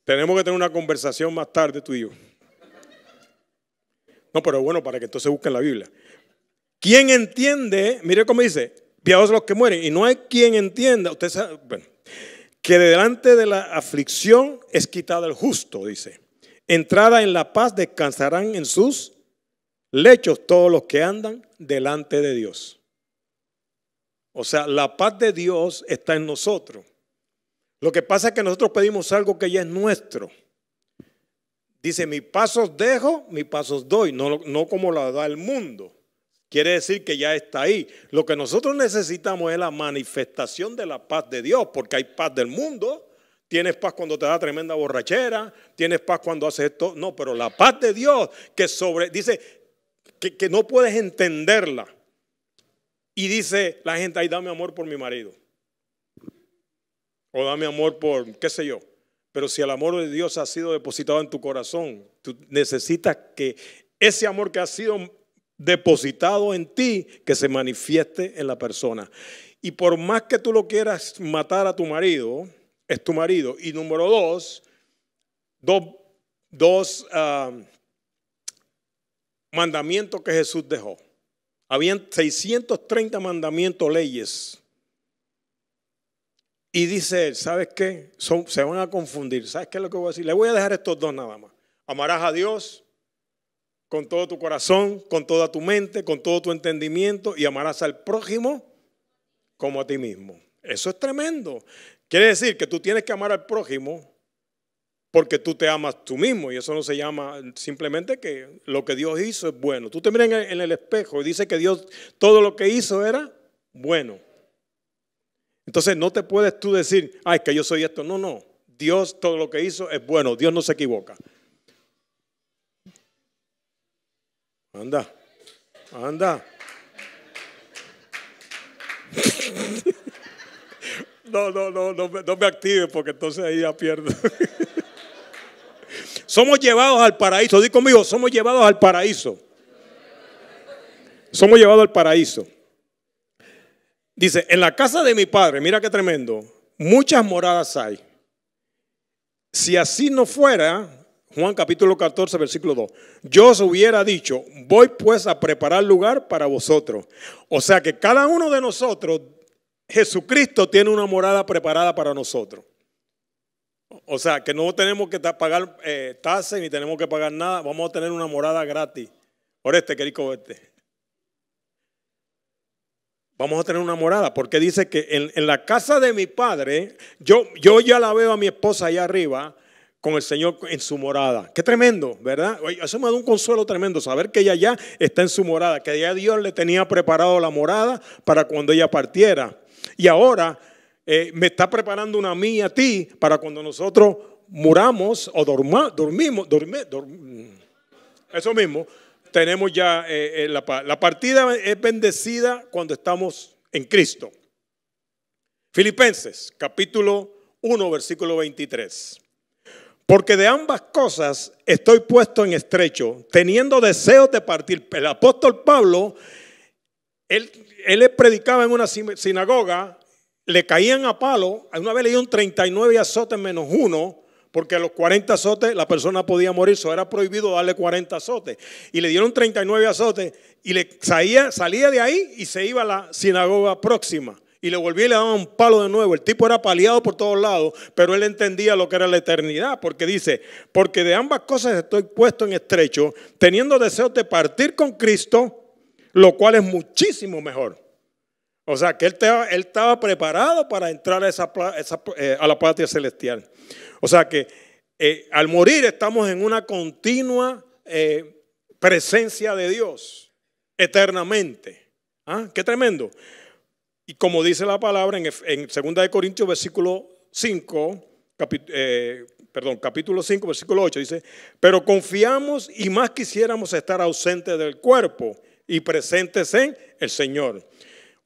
Tenemos que tener una conversación más tarde tú y yo. No, pero bueno, para que entonces busquen la Biblia. ¿Quién entiende? Mire cómo dice, piadosos los que mueren. Y no hay quien entienda, usted sabe, bueno, que delante de la aflicción es quitado el justo, dice. Entrada en la paz descansarán en sus lechos todos los que andan delante de Dios. O sea, la paz de Dios está en nosotros. Lo que pasa es que nosotros pedimos algo que ya es nuestro. Dice, mis pasos dejo, mis pasos doy, no, como la da el mundo. Quiere decir que ya está ahí. Lo que nosotros necesitamos es la manifestación de la paz de Dios, porque hay paz del mundo. Tienes paz cuando te da tremenda borrachera, tienes paz cuando haces esto. No, pero la paz de Dios que sobre, dice, que, no puedes entenderla. Y dice la gente, ahí dame amor por mi marido o dame amor por qué sé yo. Pero si el amor de Dios ha sido depositado en tu corazón, tú necesitas que ese amor que ha sido depositado en ti, que se manifieste en la persona. Y por más que tú lo quieras matar a tu marido, es tu marido. Y número dos, dos, ah, mandamientos que Jesús dejó. Habían 630 mandamientos, leyes y dice él, ¿sabes qué? se van a confundir. ¿Sabes qué es lo que voy a decir? Le voy a dejar estos dos nada más. Amarás a Dios con todo tu corazón, con toda tu mente, con todo tu entendimiento y amarás al prójimo como a ti mismo. Eso es tremendo. Quiere decir que tú tienes que amar al prójimo porque tú te amas tú mismo y eso no se llama simplemente que lo que Dios hizo es bueno. Tú te miras en el espejo y dice que Dios todo lo que hizo era bueno. Entonces no te puedes tú decir, ay, que yo soy esto. No, no. Dios todo lo que hizo es bueno. Dios no se equivoca. Anda, anda. No, no, no, no, me active porque entonces ahí ya pierdo. somos llevados al paraíso. Dí conmigo, somos llevados al paraíso. Somos llevados al paraíso. Dice, en la casa de mi padre, mira qué tremendo, muchas moradas hay. Si así no fuera, Juan capítulo 14, versículo 2, yo os hubiera dicho, voy pues a preparar lugar para vosotros. O sea que cada uno de nosotros, Jesucristo tiene una morada preparada para nosotros. O sea que no tenemos que pagar eh, tasas ni tenemos que pagar nada, vamos a tener una morada gratis. este querido, este vamos a tener una morada, porque dice que en, la casa de mi padre, yo, yo ya la veo a mi esposa allá arriba con el Señor en su morada. Qué tremendo, ¿verdad? Eso me da un consuelo tremendo, saber que ella ya está en su morada, que ya Dios le tenía preparado la morada para cuando ella partiera. Y ahora eh, me está preparando una mía a ti para cuando nosotros muramos o dorma, dormimos, mm, eso mismo, tenemos ya eh, eh, la, partida es bendecida cuando estamos en Cristo. Filipenses capítulo 1 versículo 23. Porque de ambas cosas estoy puesto en estrecho, teniendo deseos de partir. El apóstol Pablo, él, él predicaba en una sinagoga, le caían a palo, una vez le dieron 39 azotes menos uno, porque a los 40 azotes la persona podía morir, eso era prohibido darle 40 azotes. Y le dieron 39 azotes y le salía, salía de ahí y se iba a la sinagoga próxima. Y le volvía y le daban un palo de nuevo. El tipo era paliado por todos lados, pero él entendía lo que era la eternidad, porque dice, porque de ambas cosas estoy puesto en estrecho, teniendo deseos de partir con Cristo, lo cual es muchísimo mejor. O sea, que él, estaba preparado para entrar a, esa, eh, a la patria celestial. O sea que eh, al morir estamos en una continua eh, presencia de Dios eternamente. ¿Ah? Qué tremendo. Y como dice la palabra en, 2 Corintios, versículo 5, perdón, capítulo 5, versículo 8, dice, pero confiamos y más quisiéramos estar ausentes del cuerpo y presentes en el Señor.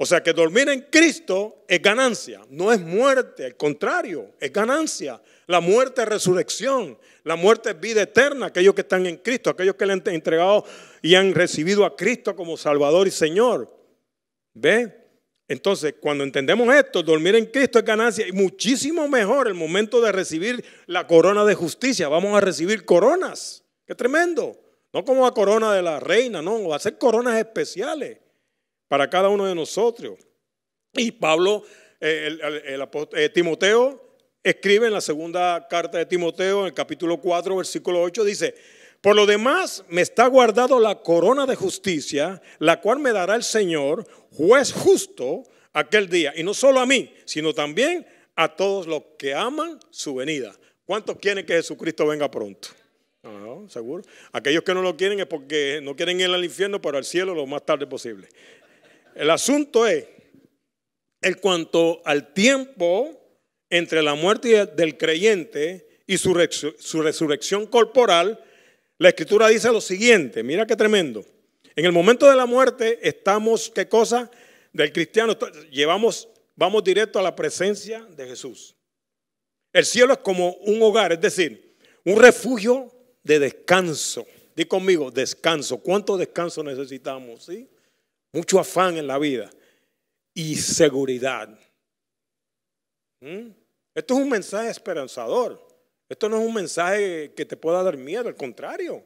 O sea que dormir en Cristo es ganancia, no es muerte, al contrario, es ganancia. La muerte es resurrección, la muerte es vida eterna, aquellos que están en Cristo, aquellos que le han entregado y han recibido a Cristo como Salvador y Señor. ¿Ve? Entonces, cuando entendemos esto, dormir en Cristo es ganancia y muchísimo mejor el momento de recibir la corona de justicia. Vamos a recibir coronas. ¡Qué tremendo! No como la corona de la reina, no, va a ser coronas especiales para cada uno de nosotros. Y Pablo, eh, el, apóstol eh, Timoteo, escribe en la segunda carta de Timoteo, en el capítulo 4, versículo 8, dice, por lo demás me está guardado la corona de justicia, la cual me dará el Señor, juez justo, aquel día. Y no solo a mí, sino también a todos los que aman su venida. ¿Cuántos quieren que Jesucristo venga pronto? No, seguro. Aquellos que no lo quieren es porque no quieren ir al infierno, pero al cielo lo más tarde posible. El asunto es, en cuanto al tiempo entre la muerte del creyente y su, resurrección corporal, la escritura dice lo siguiente, mira qué tremendo. En el momento de la muerte estamos, ¿qué cosa? Del cristiano, llevamos, vamos directo a la presencia de Jesús. El cielo es como un hogar, es decir, un refugio de descanso. Di conmigo, descanso. ¿Cuánto descanso necesitamos? ¿Sí? mucho afán en la vida y seguridad. ¿Mm? Esto es un mensaje esperanzador. Esto no es un mensaje que te pueda dar miedo, al contrario.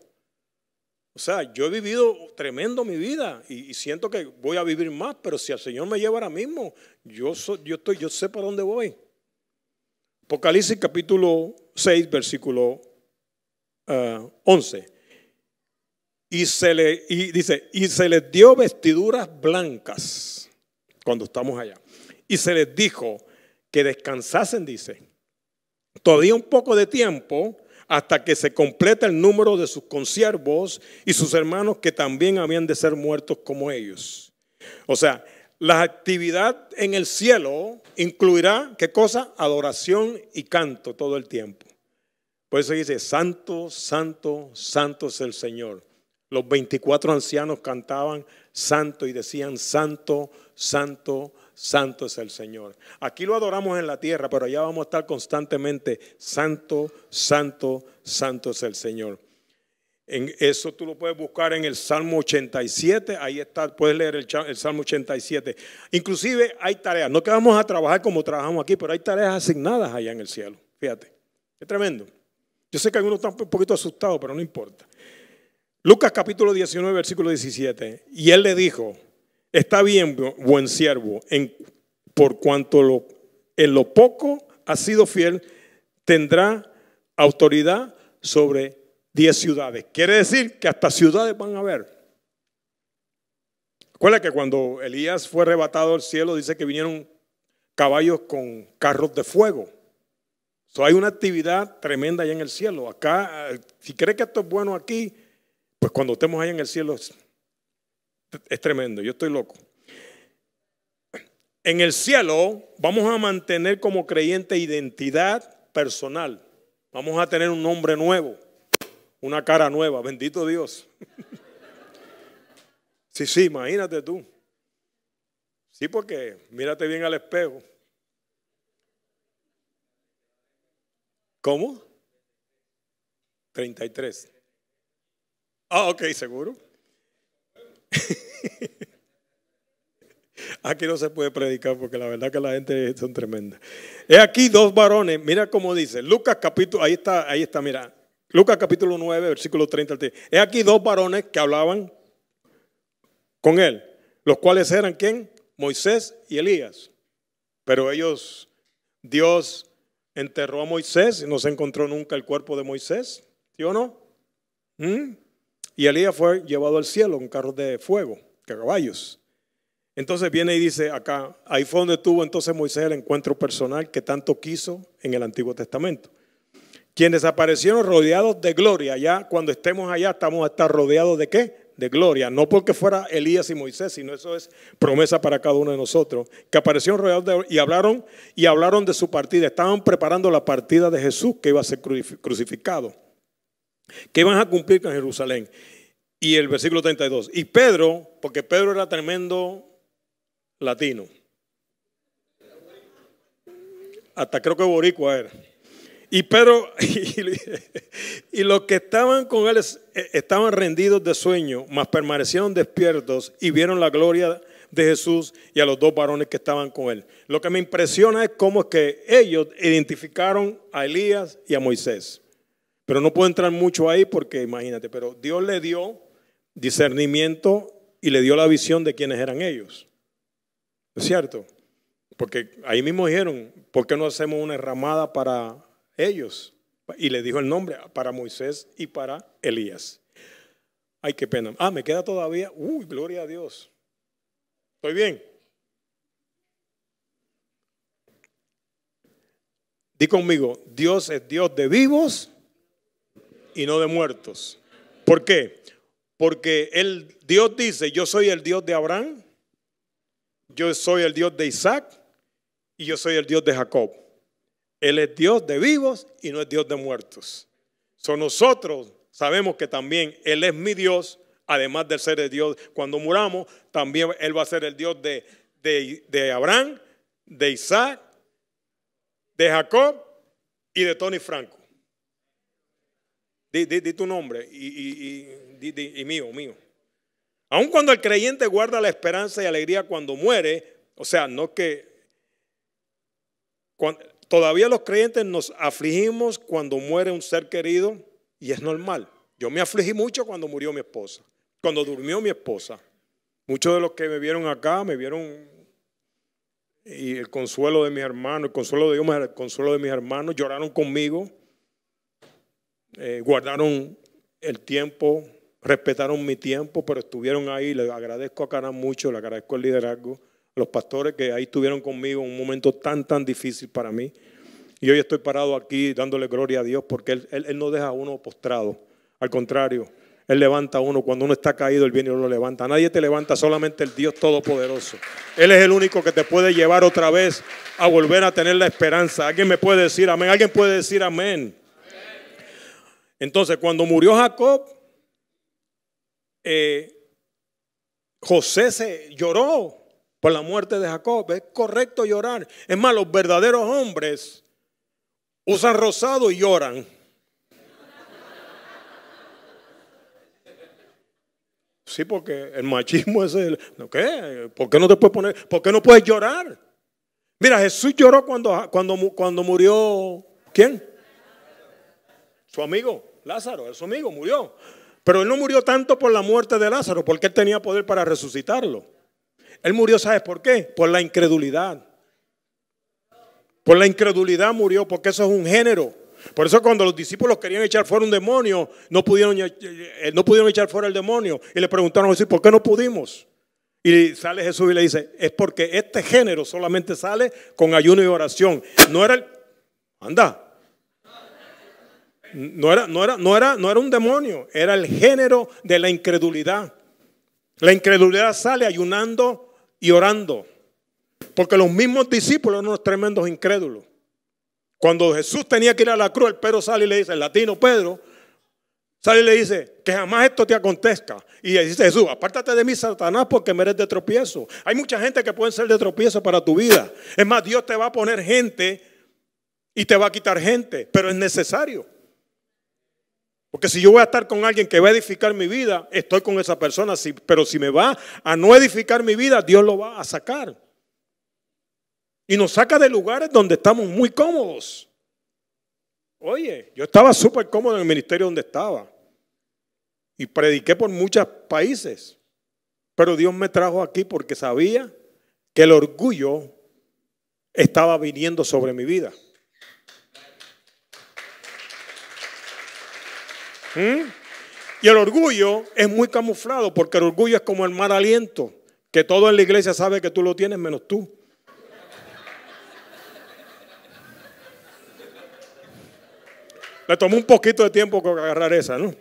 O sea, yo he vivido tremendo mi vida y, siento que voy a vivir más, pero si el Señor me lleva ahora mismo, yo, yo, estoy, yo sé para dónde voy. Apocalipsis capítulo 6, versículo 11. Eh, y, se le, dice, y se les dio vestiduras blancas cuando estamos allá. Y se les dijo que descansasen, dice, todavía un poco de tiempo hasta que se completa el número de sus consiervos y sus hermanos que también habían de ser muertos como ellos. O sea, la actividad en el cielo incluirá, ¿qué cosa? Adoración y canto todo el tiempo. Por eso dice, santo, santo, santo es el Señor. Los 24 ancianos cantaban santo y decían, santo, santo, santo es el Señor. Aquí lo adoramos en la tierra, pero allá vamos a estar constantemente, santo, santo, santo es el Señor. En eso tú lo puedes buscar en el Salmo 87, ahí está, puedes leer el, Salmo 87. Inclusive hay tareas, no que vamos a trabajar como trabajamos aquí, pero hay tareas asignadas allá en el cielo. Fíjate, es tremendo. Yo sé que algunos están un poquito asustados, pero no importa. Lucas capítulo 19, versículo 17. Y él le dijo, está bien, buen siervo, en, por cuanto lo, en lo poco ha sido fiel, tendrá autoridad sobre diez ciudades. Quiere decir que hasta ciudades van a haber. Recuerda que cuando Elías fue arrebatado al cielo, dice que vinieron caballos con carros de fuego. So, hay una actividad tremenda allá en el cielo. Acá, eh, si cree que esto es bueno aquí, pues cuando estemos ahí en el cielo es, tremendo, yo estoy loco. En el cielo vamos a mantener como creyente identidad personal. Vamos a tener un nombre nuevo, una cara nueva, bendito Dios. Sí, sí, imagínate tú. Sí, porque mírate bien al espejo. ¿Cómo? 33. Ah, ok, seguro. Aquí no se puede predicar porque la verdad que la gente son tremenda. He aquí dos varones, mira cómo dice, Lucas capítulo, ahí está, ahí está, mira, Lucas capítulo 9, versículo 30 al He aquí dos varones que hablaban con él, los cuales eran quién? Moisés y Elías. Pero ellos, Dios enterró a Moisés y no se encontró nunca el cuerpo de Moisés, ¿sí o no? ¿Mm? Y Elías fue llevado al cielo en carros de fuego, que caballos. Entonces viene y dice acá, ahí fue donde tuvo entonces Moisés el encuentro personal que tanto quiso en el Antiguo Testamento. Quienes aparecieron rodeados de gloria, ya cuando estemos allá estamos a estar rodeados de qué? De gloria, no porque fuera Elías y Moisés, sino eso es promesa para cada uno de nosotros, que aparecieron rodeados de, y hablaron y hablaron de su partida, estaban preparando la partida de Jesús que iba a ser crucificado que iban a cumplir con Jerusalén. Y el versículo 32. Y Pedro, porque Pedro era tremendo latino. Hasta creo que boricua era. Y Pedro y, y, los que estaban con él eh, estaban rendidos de sueño, mas permanecieron despiertos y vieron la gloria de Jesús y a los dos varones que estaban con él. Lo que me impresiona es cómo es que ellos identificaron a Elías y a Moisés. Pero no puedo entrar mucho ahí porque imagínate, pero Dios le dio discernimiento y le dio la visión de quiénes eran ellos. ¿Es cierto? Porque ahí mismo dijeron, ¿por qué no hacemos una ramada para ellos? Y le dijo el nombre para Moisés y para Elías. Ay, qué pena. Ah, me queda todavía. Uy, gloria a Dios. ¿Estoy bien? Di conmigo, Dios es Dios de vivos y no de muertos. ¿Por qué? Porque el Dios dice, yo soy el Dios de Abraham, yo soy el Dios de Isaac y yo soy el Dios de Jacob. Él es Dios de vivos y no es Dios de muertos. Son nosotros sabemos que también Él es mi Dios, además de ser el Dios. Cuando muramos, también Él va a ser el Dios de, de Abraham, de Isaac, de Jacob y de Tony Franco. Di, tu nombre y, mío, mío. Aun cuando el creyente guarda la esperanza y alegría cuando muere, o sea, no que... todavía los creyentes nos afligimos cuando muere un ser querido y es normal. Yo me afligí mucho cuando murió mi esposa, cuando durmió mi esposa. Muchos de los que me vieron acá me vieron y el consuelo de mi hermano, el consuelo de Dios, el consuelo de mis hermanos lloraron conmigo. Eh, guardaron el tiempo, respetaron mi tiempo, pero estuvieron ahí. Les agradezco a uno mucho, le agradezco al liderazgo, a los pastores que ahí estuvieron conmigo en un momento tan, tan difícil para mí. Y hoy estoy parado aquí dándole gloria a Dios porque Él, no deja a uno postrado. Al contrario, Él levanta a uno. Cuando uno está caído, Él viene y lo levanta. Nadie te levanta, solamente el Dios Todopoderoso. Él es el único que te puede llevar otra vez a volver a tener la esperanza. ¿Alguien me puede decir amén? ¿Alguien puede decir amén? Entonces, cuando murió Jacob, eh, José se lloró por la muerte de Jacob. Es correcto llorar. Es más, los verdaderos hombres usan rosado y lloran. Sí, porque el machismo es el. ¿Qué? ¿Por qué no te puedes poner? ¿Por qué no puedes llorar? Mira, Jesús lloró cuando, cuando, cuando murió. ¿Quién? Su amigo. Lázaro, es su amigo, murió. Pero él no murió tanto por la muerte de Lázaro, porque él tenía poder para resucitarlo. Él murió, ¿sabes por qué? Por la incredulidad. Por la incredulidad murió, porque eso es un género. Por eso cuando los discípulos querían echar fuera un demonio, no pudieron, eh, eh, no pudieron echar fuera el demonio. Y le preguntaron a Jesús, ¿por qué no pudimos? Y sale Jesús y le dice, es porque este género solamente sale con ayuno y oración. No era el... Anda, no era, no, era, no, era, no era un demonio, era el género de la incredulidad. La incredulidad sale ayunando y orando. Porque los mismos discípulos eran unos tremendos incrédulos. Cuando Jesús tenía que ir a la cruz, el Pedro sale y le dice, el latino Pedro, sale y le dice, que jamás esto te acontezca. Y le dice Jesús, apártate de mí, Satanás, porque me de tropiezo. Hay mucha gente que puede ser de tropiezo para tu vida. Es más, Dios te va a poner gente y te va a quitar gente, pero es necesario. Porque si yo voy a estar con alguien que va a edificar mi vida, estoy con esa persona, pero si me va a no edificar mi vida, Dios lo va a sacar. Y nos saca de lugares donde estamos muy cómodos. Oye, yo estaba súper cómodo en el ministerio donde estaba. Y prediqué por muchos países. Pero Dios me trajo aquí porque sabía que el orgullo estaba viniendo sobre mi vida. ¿Mm? Y el orgullo es muy camuflado porque el orgullo es como el mal aliento, que todo en la iglesia sabe que tú lo tienes menos tú. Le tomó un poquito de tiempo agarrar esa, ¿no?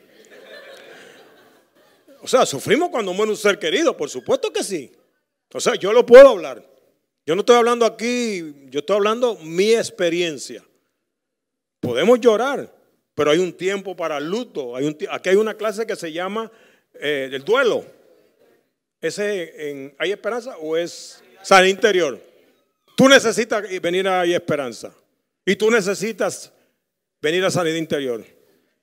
O sea, sufrimos cuando muere un ser querido, por supuesto que sí. O sea, yo lo puedo hablar. Yo no estoy hablando aquí, yo estoy hablando mi experiencia. Podemos llorar, pero hay un tiempo para luto. Hay un aquí hay una clase que se llama eh, el duelo. ¿Ese en, ¿Hay esperanza o es sanidad interior? Tú necesitas venir a Hay esperanza. Y tú necesitas venir a sanidad interior.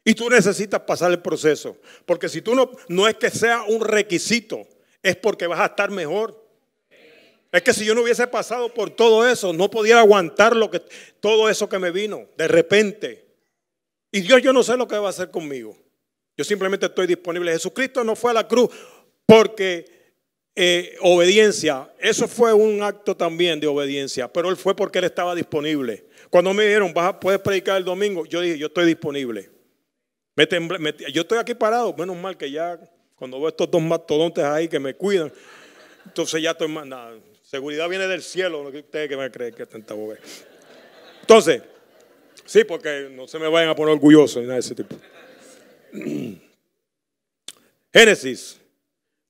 Y tú necesitas pasar el proceso. Porque si tú no, no es que sea un requisito, es porque vas a estar mejor. Es que si yo no hubiese pasado por todo eso, no pudiera aguantar lo que, todo eso que me vino de repente. Y Dios yo no sé lo que va a hacer conmigo. Yo simplemente estoy disponible. Jesucristo no fue a la cruz porque eh, obediencia, eso fue un acto también de obediencia, pero él fue porque él estaba disponible. Cuando me dijeron, Vas a, puedes predicar el domingo, yo dije, yo estoy disponible. yo estoy aquí parado, menos mal que ya cuando veo estos dos mastodontes ahí que me cuidan, entonces ya estoy más, seguridad viene del cielo, que ustedes que me creen que es tanta Entonces, Sí, porque no se me vayan a poner orgulloso ni nada de ese tipo. Génesis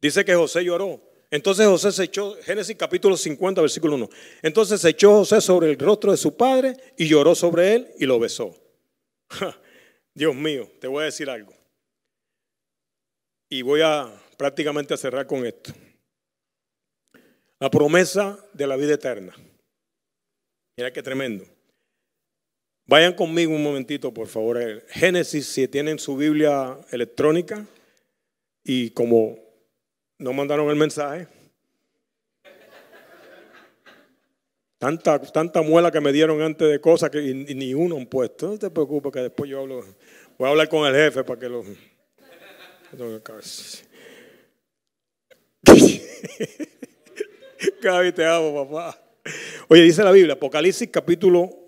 dice que José lloró. Entonces José se echó, Génesis capítulo 50, versículo 1. Entonces se echó José sobre el rostro de su padre y lloró sobre él y lo besó. Dios mío, te voy a decir algo. Y voy a prácticamente a cerrar con esto. La promesa de la vida eterna. Mira qué tremendo. Vayan conmigo un momentito, por favor. Eh, Génesis, si tienen su Biblia electrónica y como no mandaron el mensaje, tanta, tanta muela que me dieron antes de cosas que ni uno han puesto. No te preocupes que después yo hablo. Voy a hablar con el jefe para que lo... Gaby, te amo, papá. Oye, dice la Biblia, Apocalipsis capítulo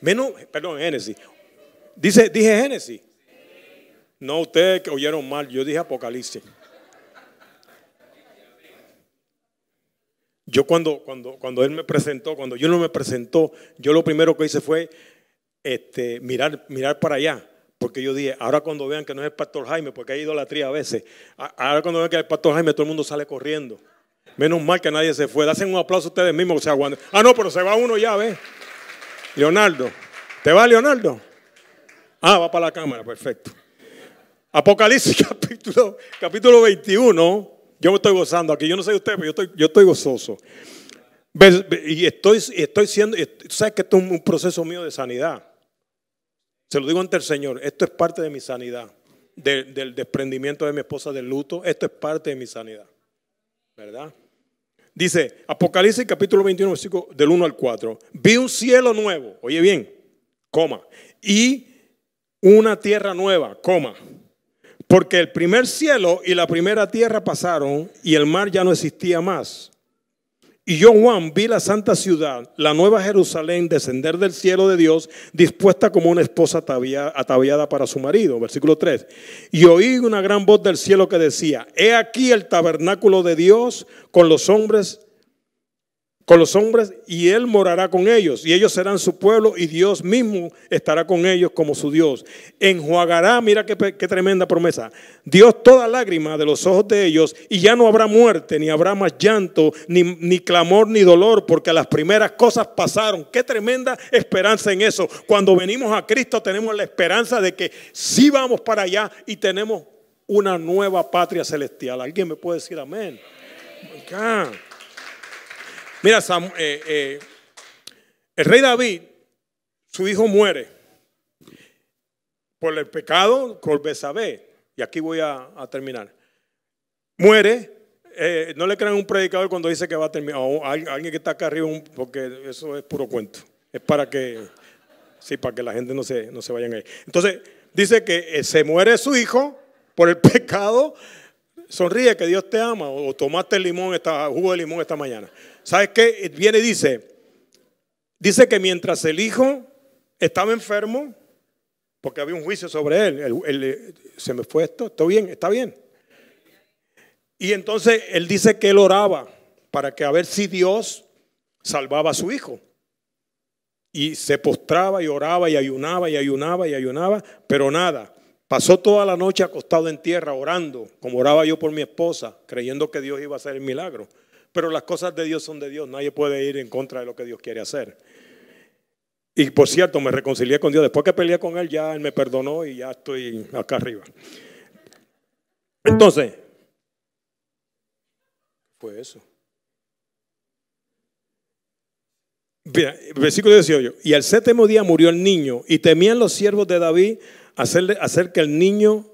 menos, perdón, Génesis. Dice, dije Génesis. No, ustedes que oyeron mal, yo dije Apocalipsis. Yo cuando, cuando, cuando él me presentó, cuando yo no me presentó, yo lo primero que hice fue este, mirar, mirar para allá. Porque yo dije, ahora cuando vean que no es el pastor Jaime, porque hay idolatría a veces, ahora cuando vean que es el pastor Jaime, todo el mundo sale corriendo. Menos mal que nadie se fue. Hacen un aplauso ustedes mismos que se aguanten. Ah, no, pero se va uno ya, ¿ves? Leonardo. ¿Te va, Leonardo? Ah, va para la cámara, perfecto. Apocalipsis capítulo, 21. Yo me estoy gozando aquí. Yo no sé usted, pero yo estoy, yo estoy gozoso. Y estoy, estoy siendo, sabes que esto es un proceso mío de sanidad. Se lo digo ante el Señor. Esto es parte de mi sanidad. del desprendimiento de mi esposa del luto. Esto es parte de mi sanidad. ¿Verdad? Dice, Apocalipsis capítulo 21, versículo del 1 al 4. Vi un cielo nuevo, oye bien, coma, y una tierra nueva, coma. Porque el primer cielo y la primera tierra pasaron y el mar ya no existía más. Y yo, Juan, vi la santa ciudad, la nueva Jerusalén, descender del cielo de Dios, dispuesta como una esposa ataviada para su marido. Versículo 3. Y oí una gran voz del cielo que decía, he aquí el tabernáculo de Dios con los hombres con los hombres y Él morará con ellos y ellos serán su pueblo y Dios mismo estará con ellos como su Dios. Enjuagará, mira qué, tremenda promesa, Dios toda lágrima de los ojos de ellos y ya no habrá muerte, ni habrá más llanto, ni, ni clamor, ni dolor, porque las primeras cosas pasaron. Qué tremenda esperanza en eso. Cuando venimos a Cristo tenemos la esperanza de que sí vamos para allá y tenemos una nueva patria celestial. ¿Alguien me puede decir amén? amén. Mira, eh, eh, el rey David, su hijo muere por el pecado, por Besabé. Y aquí voy a, terminar. Muere. Eh, no le crean un predicador cuando dice que va a terminar. alguien que está acá arriba, porque eso es puro cuento. Es para que, sí, para que la gente no se, no se vayan ahí. Entonces, dice que se muere su hijo por el pecado. Sonríe que Dios te ama. O tomaste el limón, esta, jugo de limón esta mañana. ¿Sabes qué? Viene y dice, dice que mientras el hijo estaba enfermo, porque había un juicio sobre él, eh, se me fue esto, ¿está bien? ¿Está bien? Y entonces él dice que él oraba para que a ver si Dios salvaba a su hijo. Y se postraba y oraba y ayunaba y ayunaba y ayunaba, pero nada. Pasó toda la noche acostado en tierra orando, como oraba yo por mi esposa, creyendo que Dios iba a hacer el milagro. Pero las cosas de Dios son de Dios. Nadie puede ir en contra de lo que Dios quiere hacer. Y por cierto, me reconcilié con Dios. Después que peleé con Él, ya Él me perdonó y ya estoy acá arriba. Entonces, fue eso. versículo 18. Y al séptimo día murió el niño y temían los siervos de David hacerle, hacer que el niño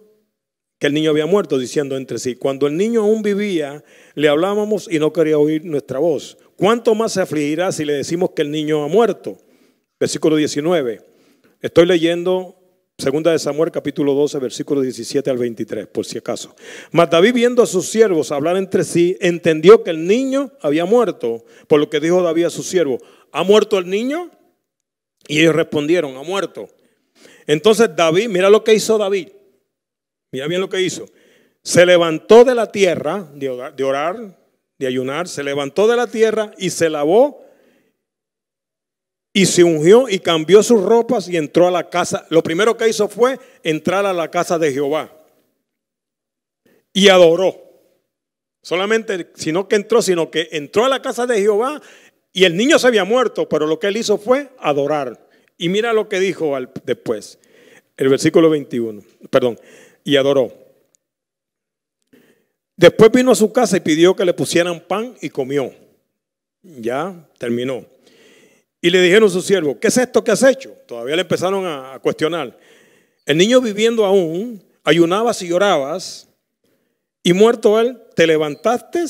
que el niño había muerto, diciendo entre sí, cuando el niño aún vivía, le hablábamos y no quería oír nuestra voz. ¿Cuánto más se afligirá si le decimos que el niño ha muerto? Versículo 19. Estoy leyendo Segunda de Samuel capítulo 12, versículo 17 al 23, por si acaso. Mas David viendo a sus siervos hablar entre sí, entendió que el niño había muerto, por lo que dijo David a sus siervos, ¿ha muerto el niño? Y ellos respondieron, ha muerto. Entonces David, mira lo que hizo David. Mira bien lo que hizo. Se levantó de la tierra, de orar, de ayunar, se levantó de la tierra y se lavó y se ungió y cambió sus ropas y entró a la casa. Lo primero que hizo fue entrar a la casa de Jehová y adoró. Solamente, sino que entró, sino que entró a la casa de Jehová y el niño se había muerto, pero lo que él hizo fue adorar. Y mira lo que dijo después, el versículo 21, perdón, y adoró. Después vino a su casa y pidió que le pusieran pan y comió. Ya terminó. Y le dijeron a su siervo, ¿qué es esto que has hecho? Todavía le empezaron a cuestionar. El niño viviendo aún, ayunabas y llorabas, y muerto él, te levantaste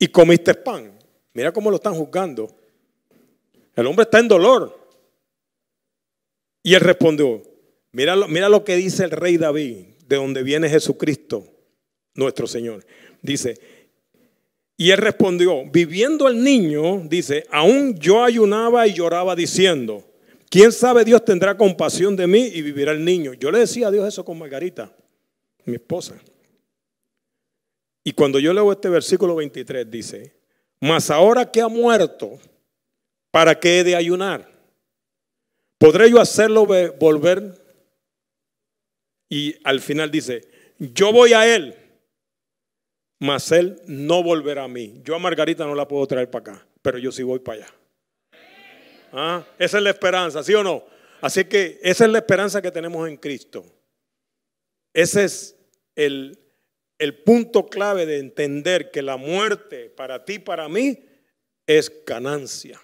y comiste pan. Mira cómo lo están juzgando. El hombre está en dolor. Y él respondió, Mira lo, que dice el rey David, de donde viene Jesucristo, nuestro Señor. Dice, y él respondió, viviendo el niño, dice, aún yo ayunaba y lloraba diciendo, ¿quién sabe Dios tendrá compasión de mí y vivirá el niño? Yo le decía a Dios eso con Margarita, mi esposa. Y cuando yo leo este versículo 23 dice, mas ahora que ha muerto, ¿para qué he de ayunar? ¿Podré yo hacerlo volver y al final dice, yo voy a él, mas él no volverá a mí. Yo a Margarita no la puedo traer para acá, pero yo sí voy para allá. ¿Ah? Esa es la esperanza, ¿sí o no? Así que esa es la esperanza que tenemos en Cristo. Ese es el, punto clave de entender que la muerte para ti, para mí, es ganancia.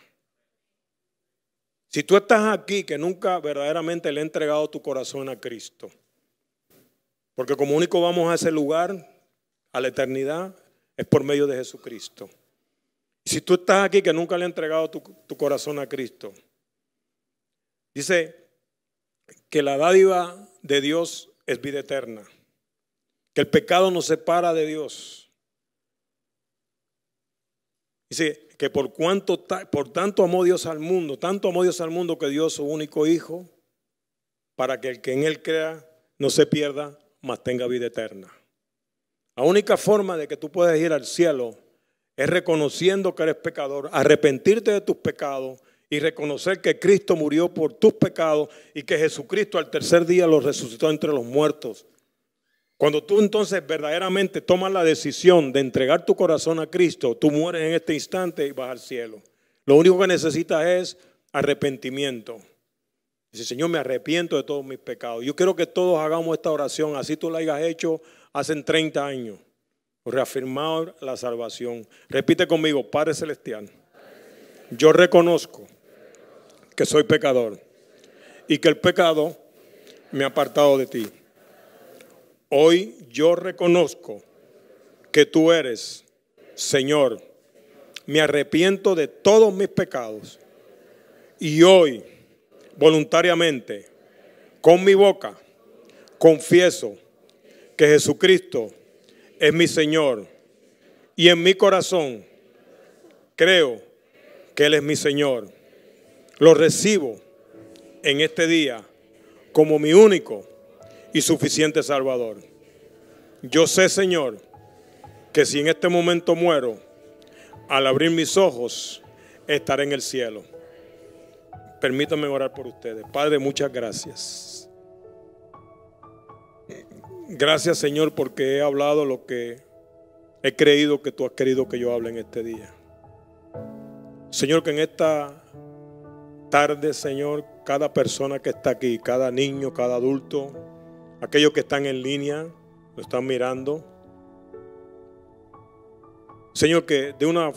Si tú estás aquí que nunca verdaderamente le he entregado tu corazón a Cristo, porque como único vamos a ese lugar, a la eternidad, es por medio de Jesucristo. si tú estás aquí que nunca le has entregado tu, corazón a Cristo, dice que la dádiva de Dios es vida eterna, que el pecado nos separa de Dios. Dice que por, cuanto, por tanto amó Dios al mundo, tanto amó Dios al mundo que dio su único hijo, para que el que en él crea no se pierda, más tenga vida eterna. La única forma de que tú puedas ir al cielo es reconociendo que eres pecador, arrepentirte de tus pecados y reconocer que Cristo murió por tus pecados y que Jesucristo al tercer día lo resucitó entre los muertos. Cuando tú entonces verdaderamente tomas la decisión de entregar tu corazón a Cristo, tú mueres en este instante y vas al cielo. Lo único que necesitas es arrepentimiento. Dice, Señor, me arrepiento de todos mis pecados. Yo quiero que todos hagamos esta oración, así tú la hayas hecho hace 30 años. Reafirmar la salvación. Repite conmigo, Padre Celestial, yo reconozco que soy pecador y que el pecado me ha apartado de ti. Hoy yo reconozco que tú eres, Señor, me arrepiento de todos mis pecados y hoy voluntariamente, con mi boca, confieso que Jesucristo es mi Señor y en mi corazón creo que Él es mi Señor. Lo recibo en este día como mi único y suficiente Salvador. Yo sé, Señor, que si en este momento muero, al abrir mis ojos, estaré en el cielo permítame orar por ustedes. Padre, muchas gracias. Gracias Señor porque he hablado lo que he creído que tú has querido que yo hable en este día. Señor, que en esta tarde, Señor, cada persona que está aquí, cada niño, cada adulto, aquellos que están en línea, lo están mirando. Señor, que de una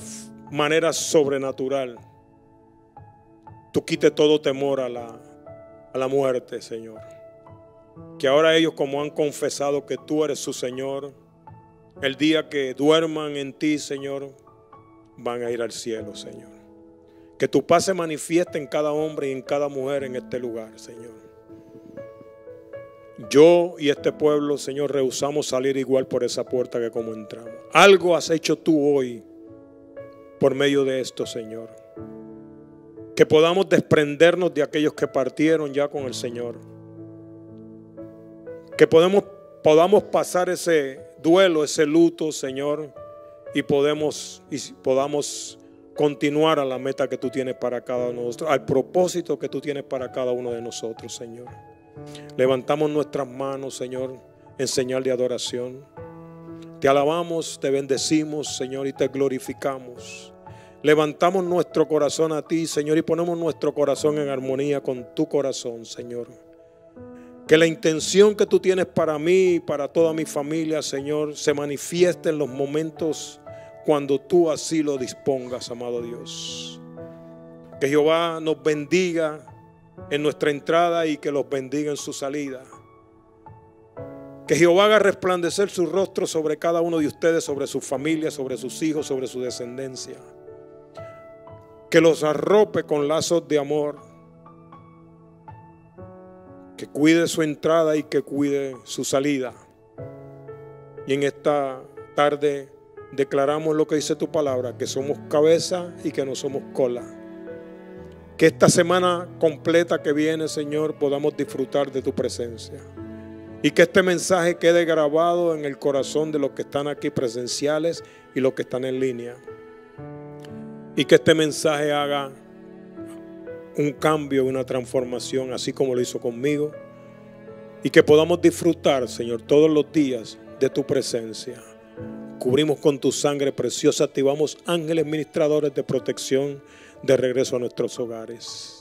manera sobrenatural tú todo temor a la, a la muerte, Señor. Que ahora ellos, como han confesado que tú eres su Señor, el día que duerman en ti, Señor, van a ir al cielo, Señor. Que tu paz se manifieste en cada hombre y en cada mujer en este lugar, Señor. Yo y este pueblo, Señor, rehusamos salir igual por esa puerta que como entramos. Algo has hecho tú hoy por medio de esto, Señor que podamos desprendernos de aquellos que partieron ya con el Señor. Que podamos pasar ese duelo, ese luto, Señor, y, y podamos continuar a la meta que tú tienes para cada uno de nosotros, al propósito que tú tienes para cada uno de nosotros, Señor. Levantamos nuestras manos, Señor, en señal de adoración. Te alabamos, te bendecimos, Señor, y te glorificamos. Levantamos nuestro corazón a ti, Señor, y ponemos nuestro corazón en armonía con tu corazón, Señor. Que la intención que tú tienes para mí y para toda mi familia, Señor, se manifieste en los momentos cuando tú así lo dispongas, amado Dios. Que Jehová nos bendiga en nuestra entrada y que los bendiga en su salida. Que Jehová haga resplandecer su rostro sobre cada uno de ustedes, sobre su familia, sobre sus hijos, sobre su descendencia que los arrope con lazos de amor, que cuide su entrada y que cuide su salida. Y en esta tarde declaramos lo que dice tu palabra, que somos cabeza y que no somos cola. Que esta semana completa que viene, Señor, podamos disfrutar de tu presencia. Y que este mensaje quede grabado en el corazón de los que están aquí presenciales y los que están en línea. Y que este mensaje haga un cambio, una transformación, así como lo hizo conmigo. Y que podamos disfrutar, Señor, todos los días de tu presencia. Cubrimos con tu sangre preciosa, activamos ángeles ministradores de protección de regreso a nuestros hogares.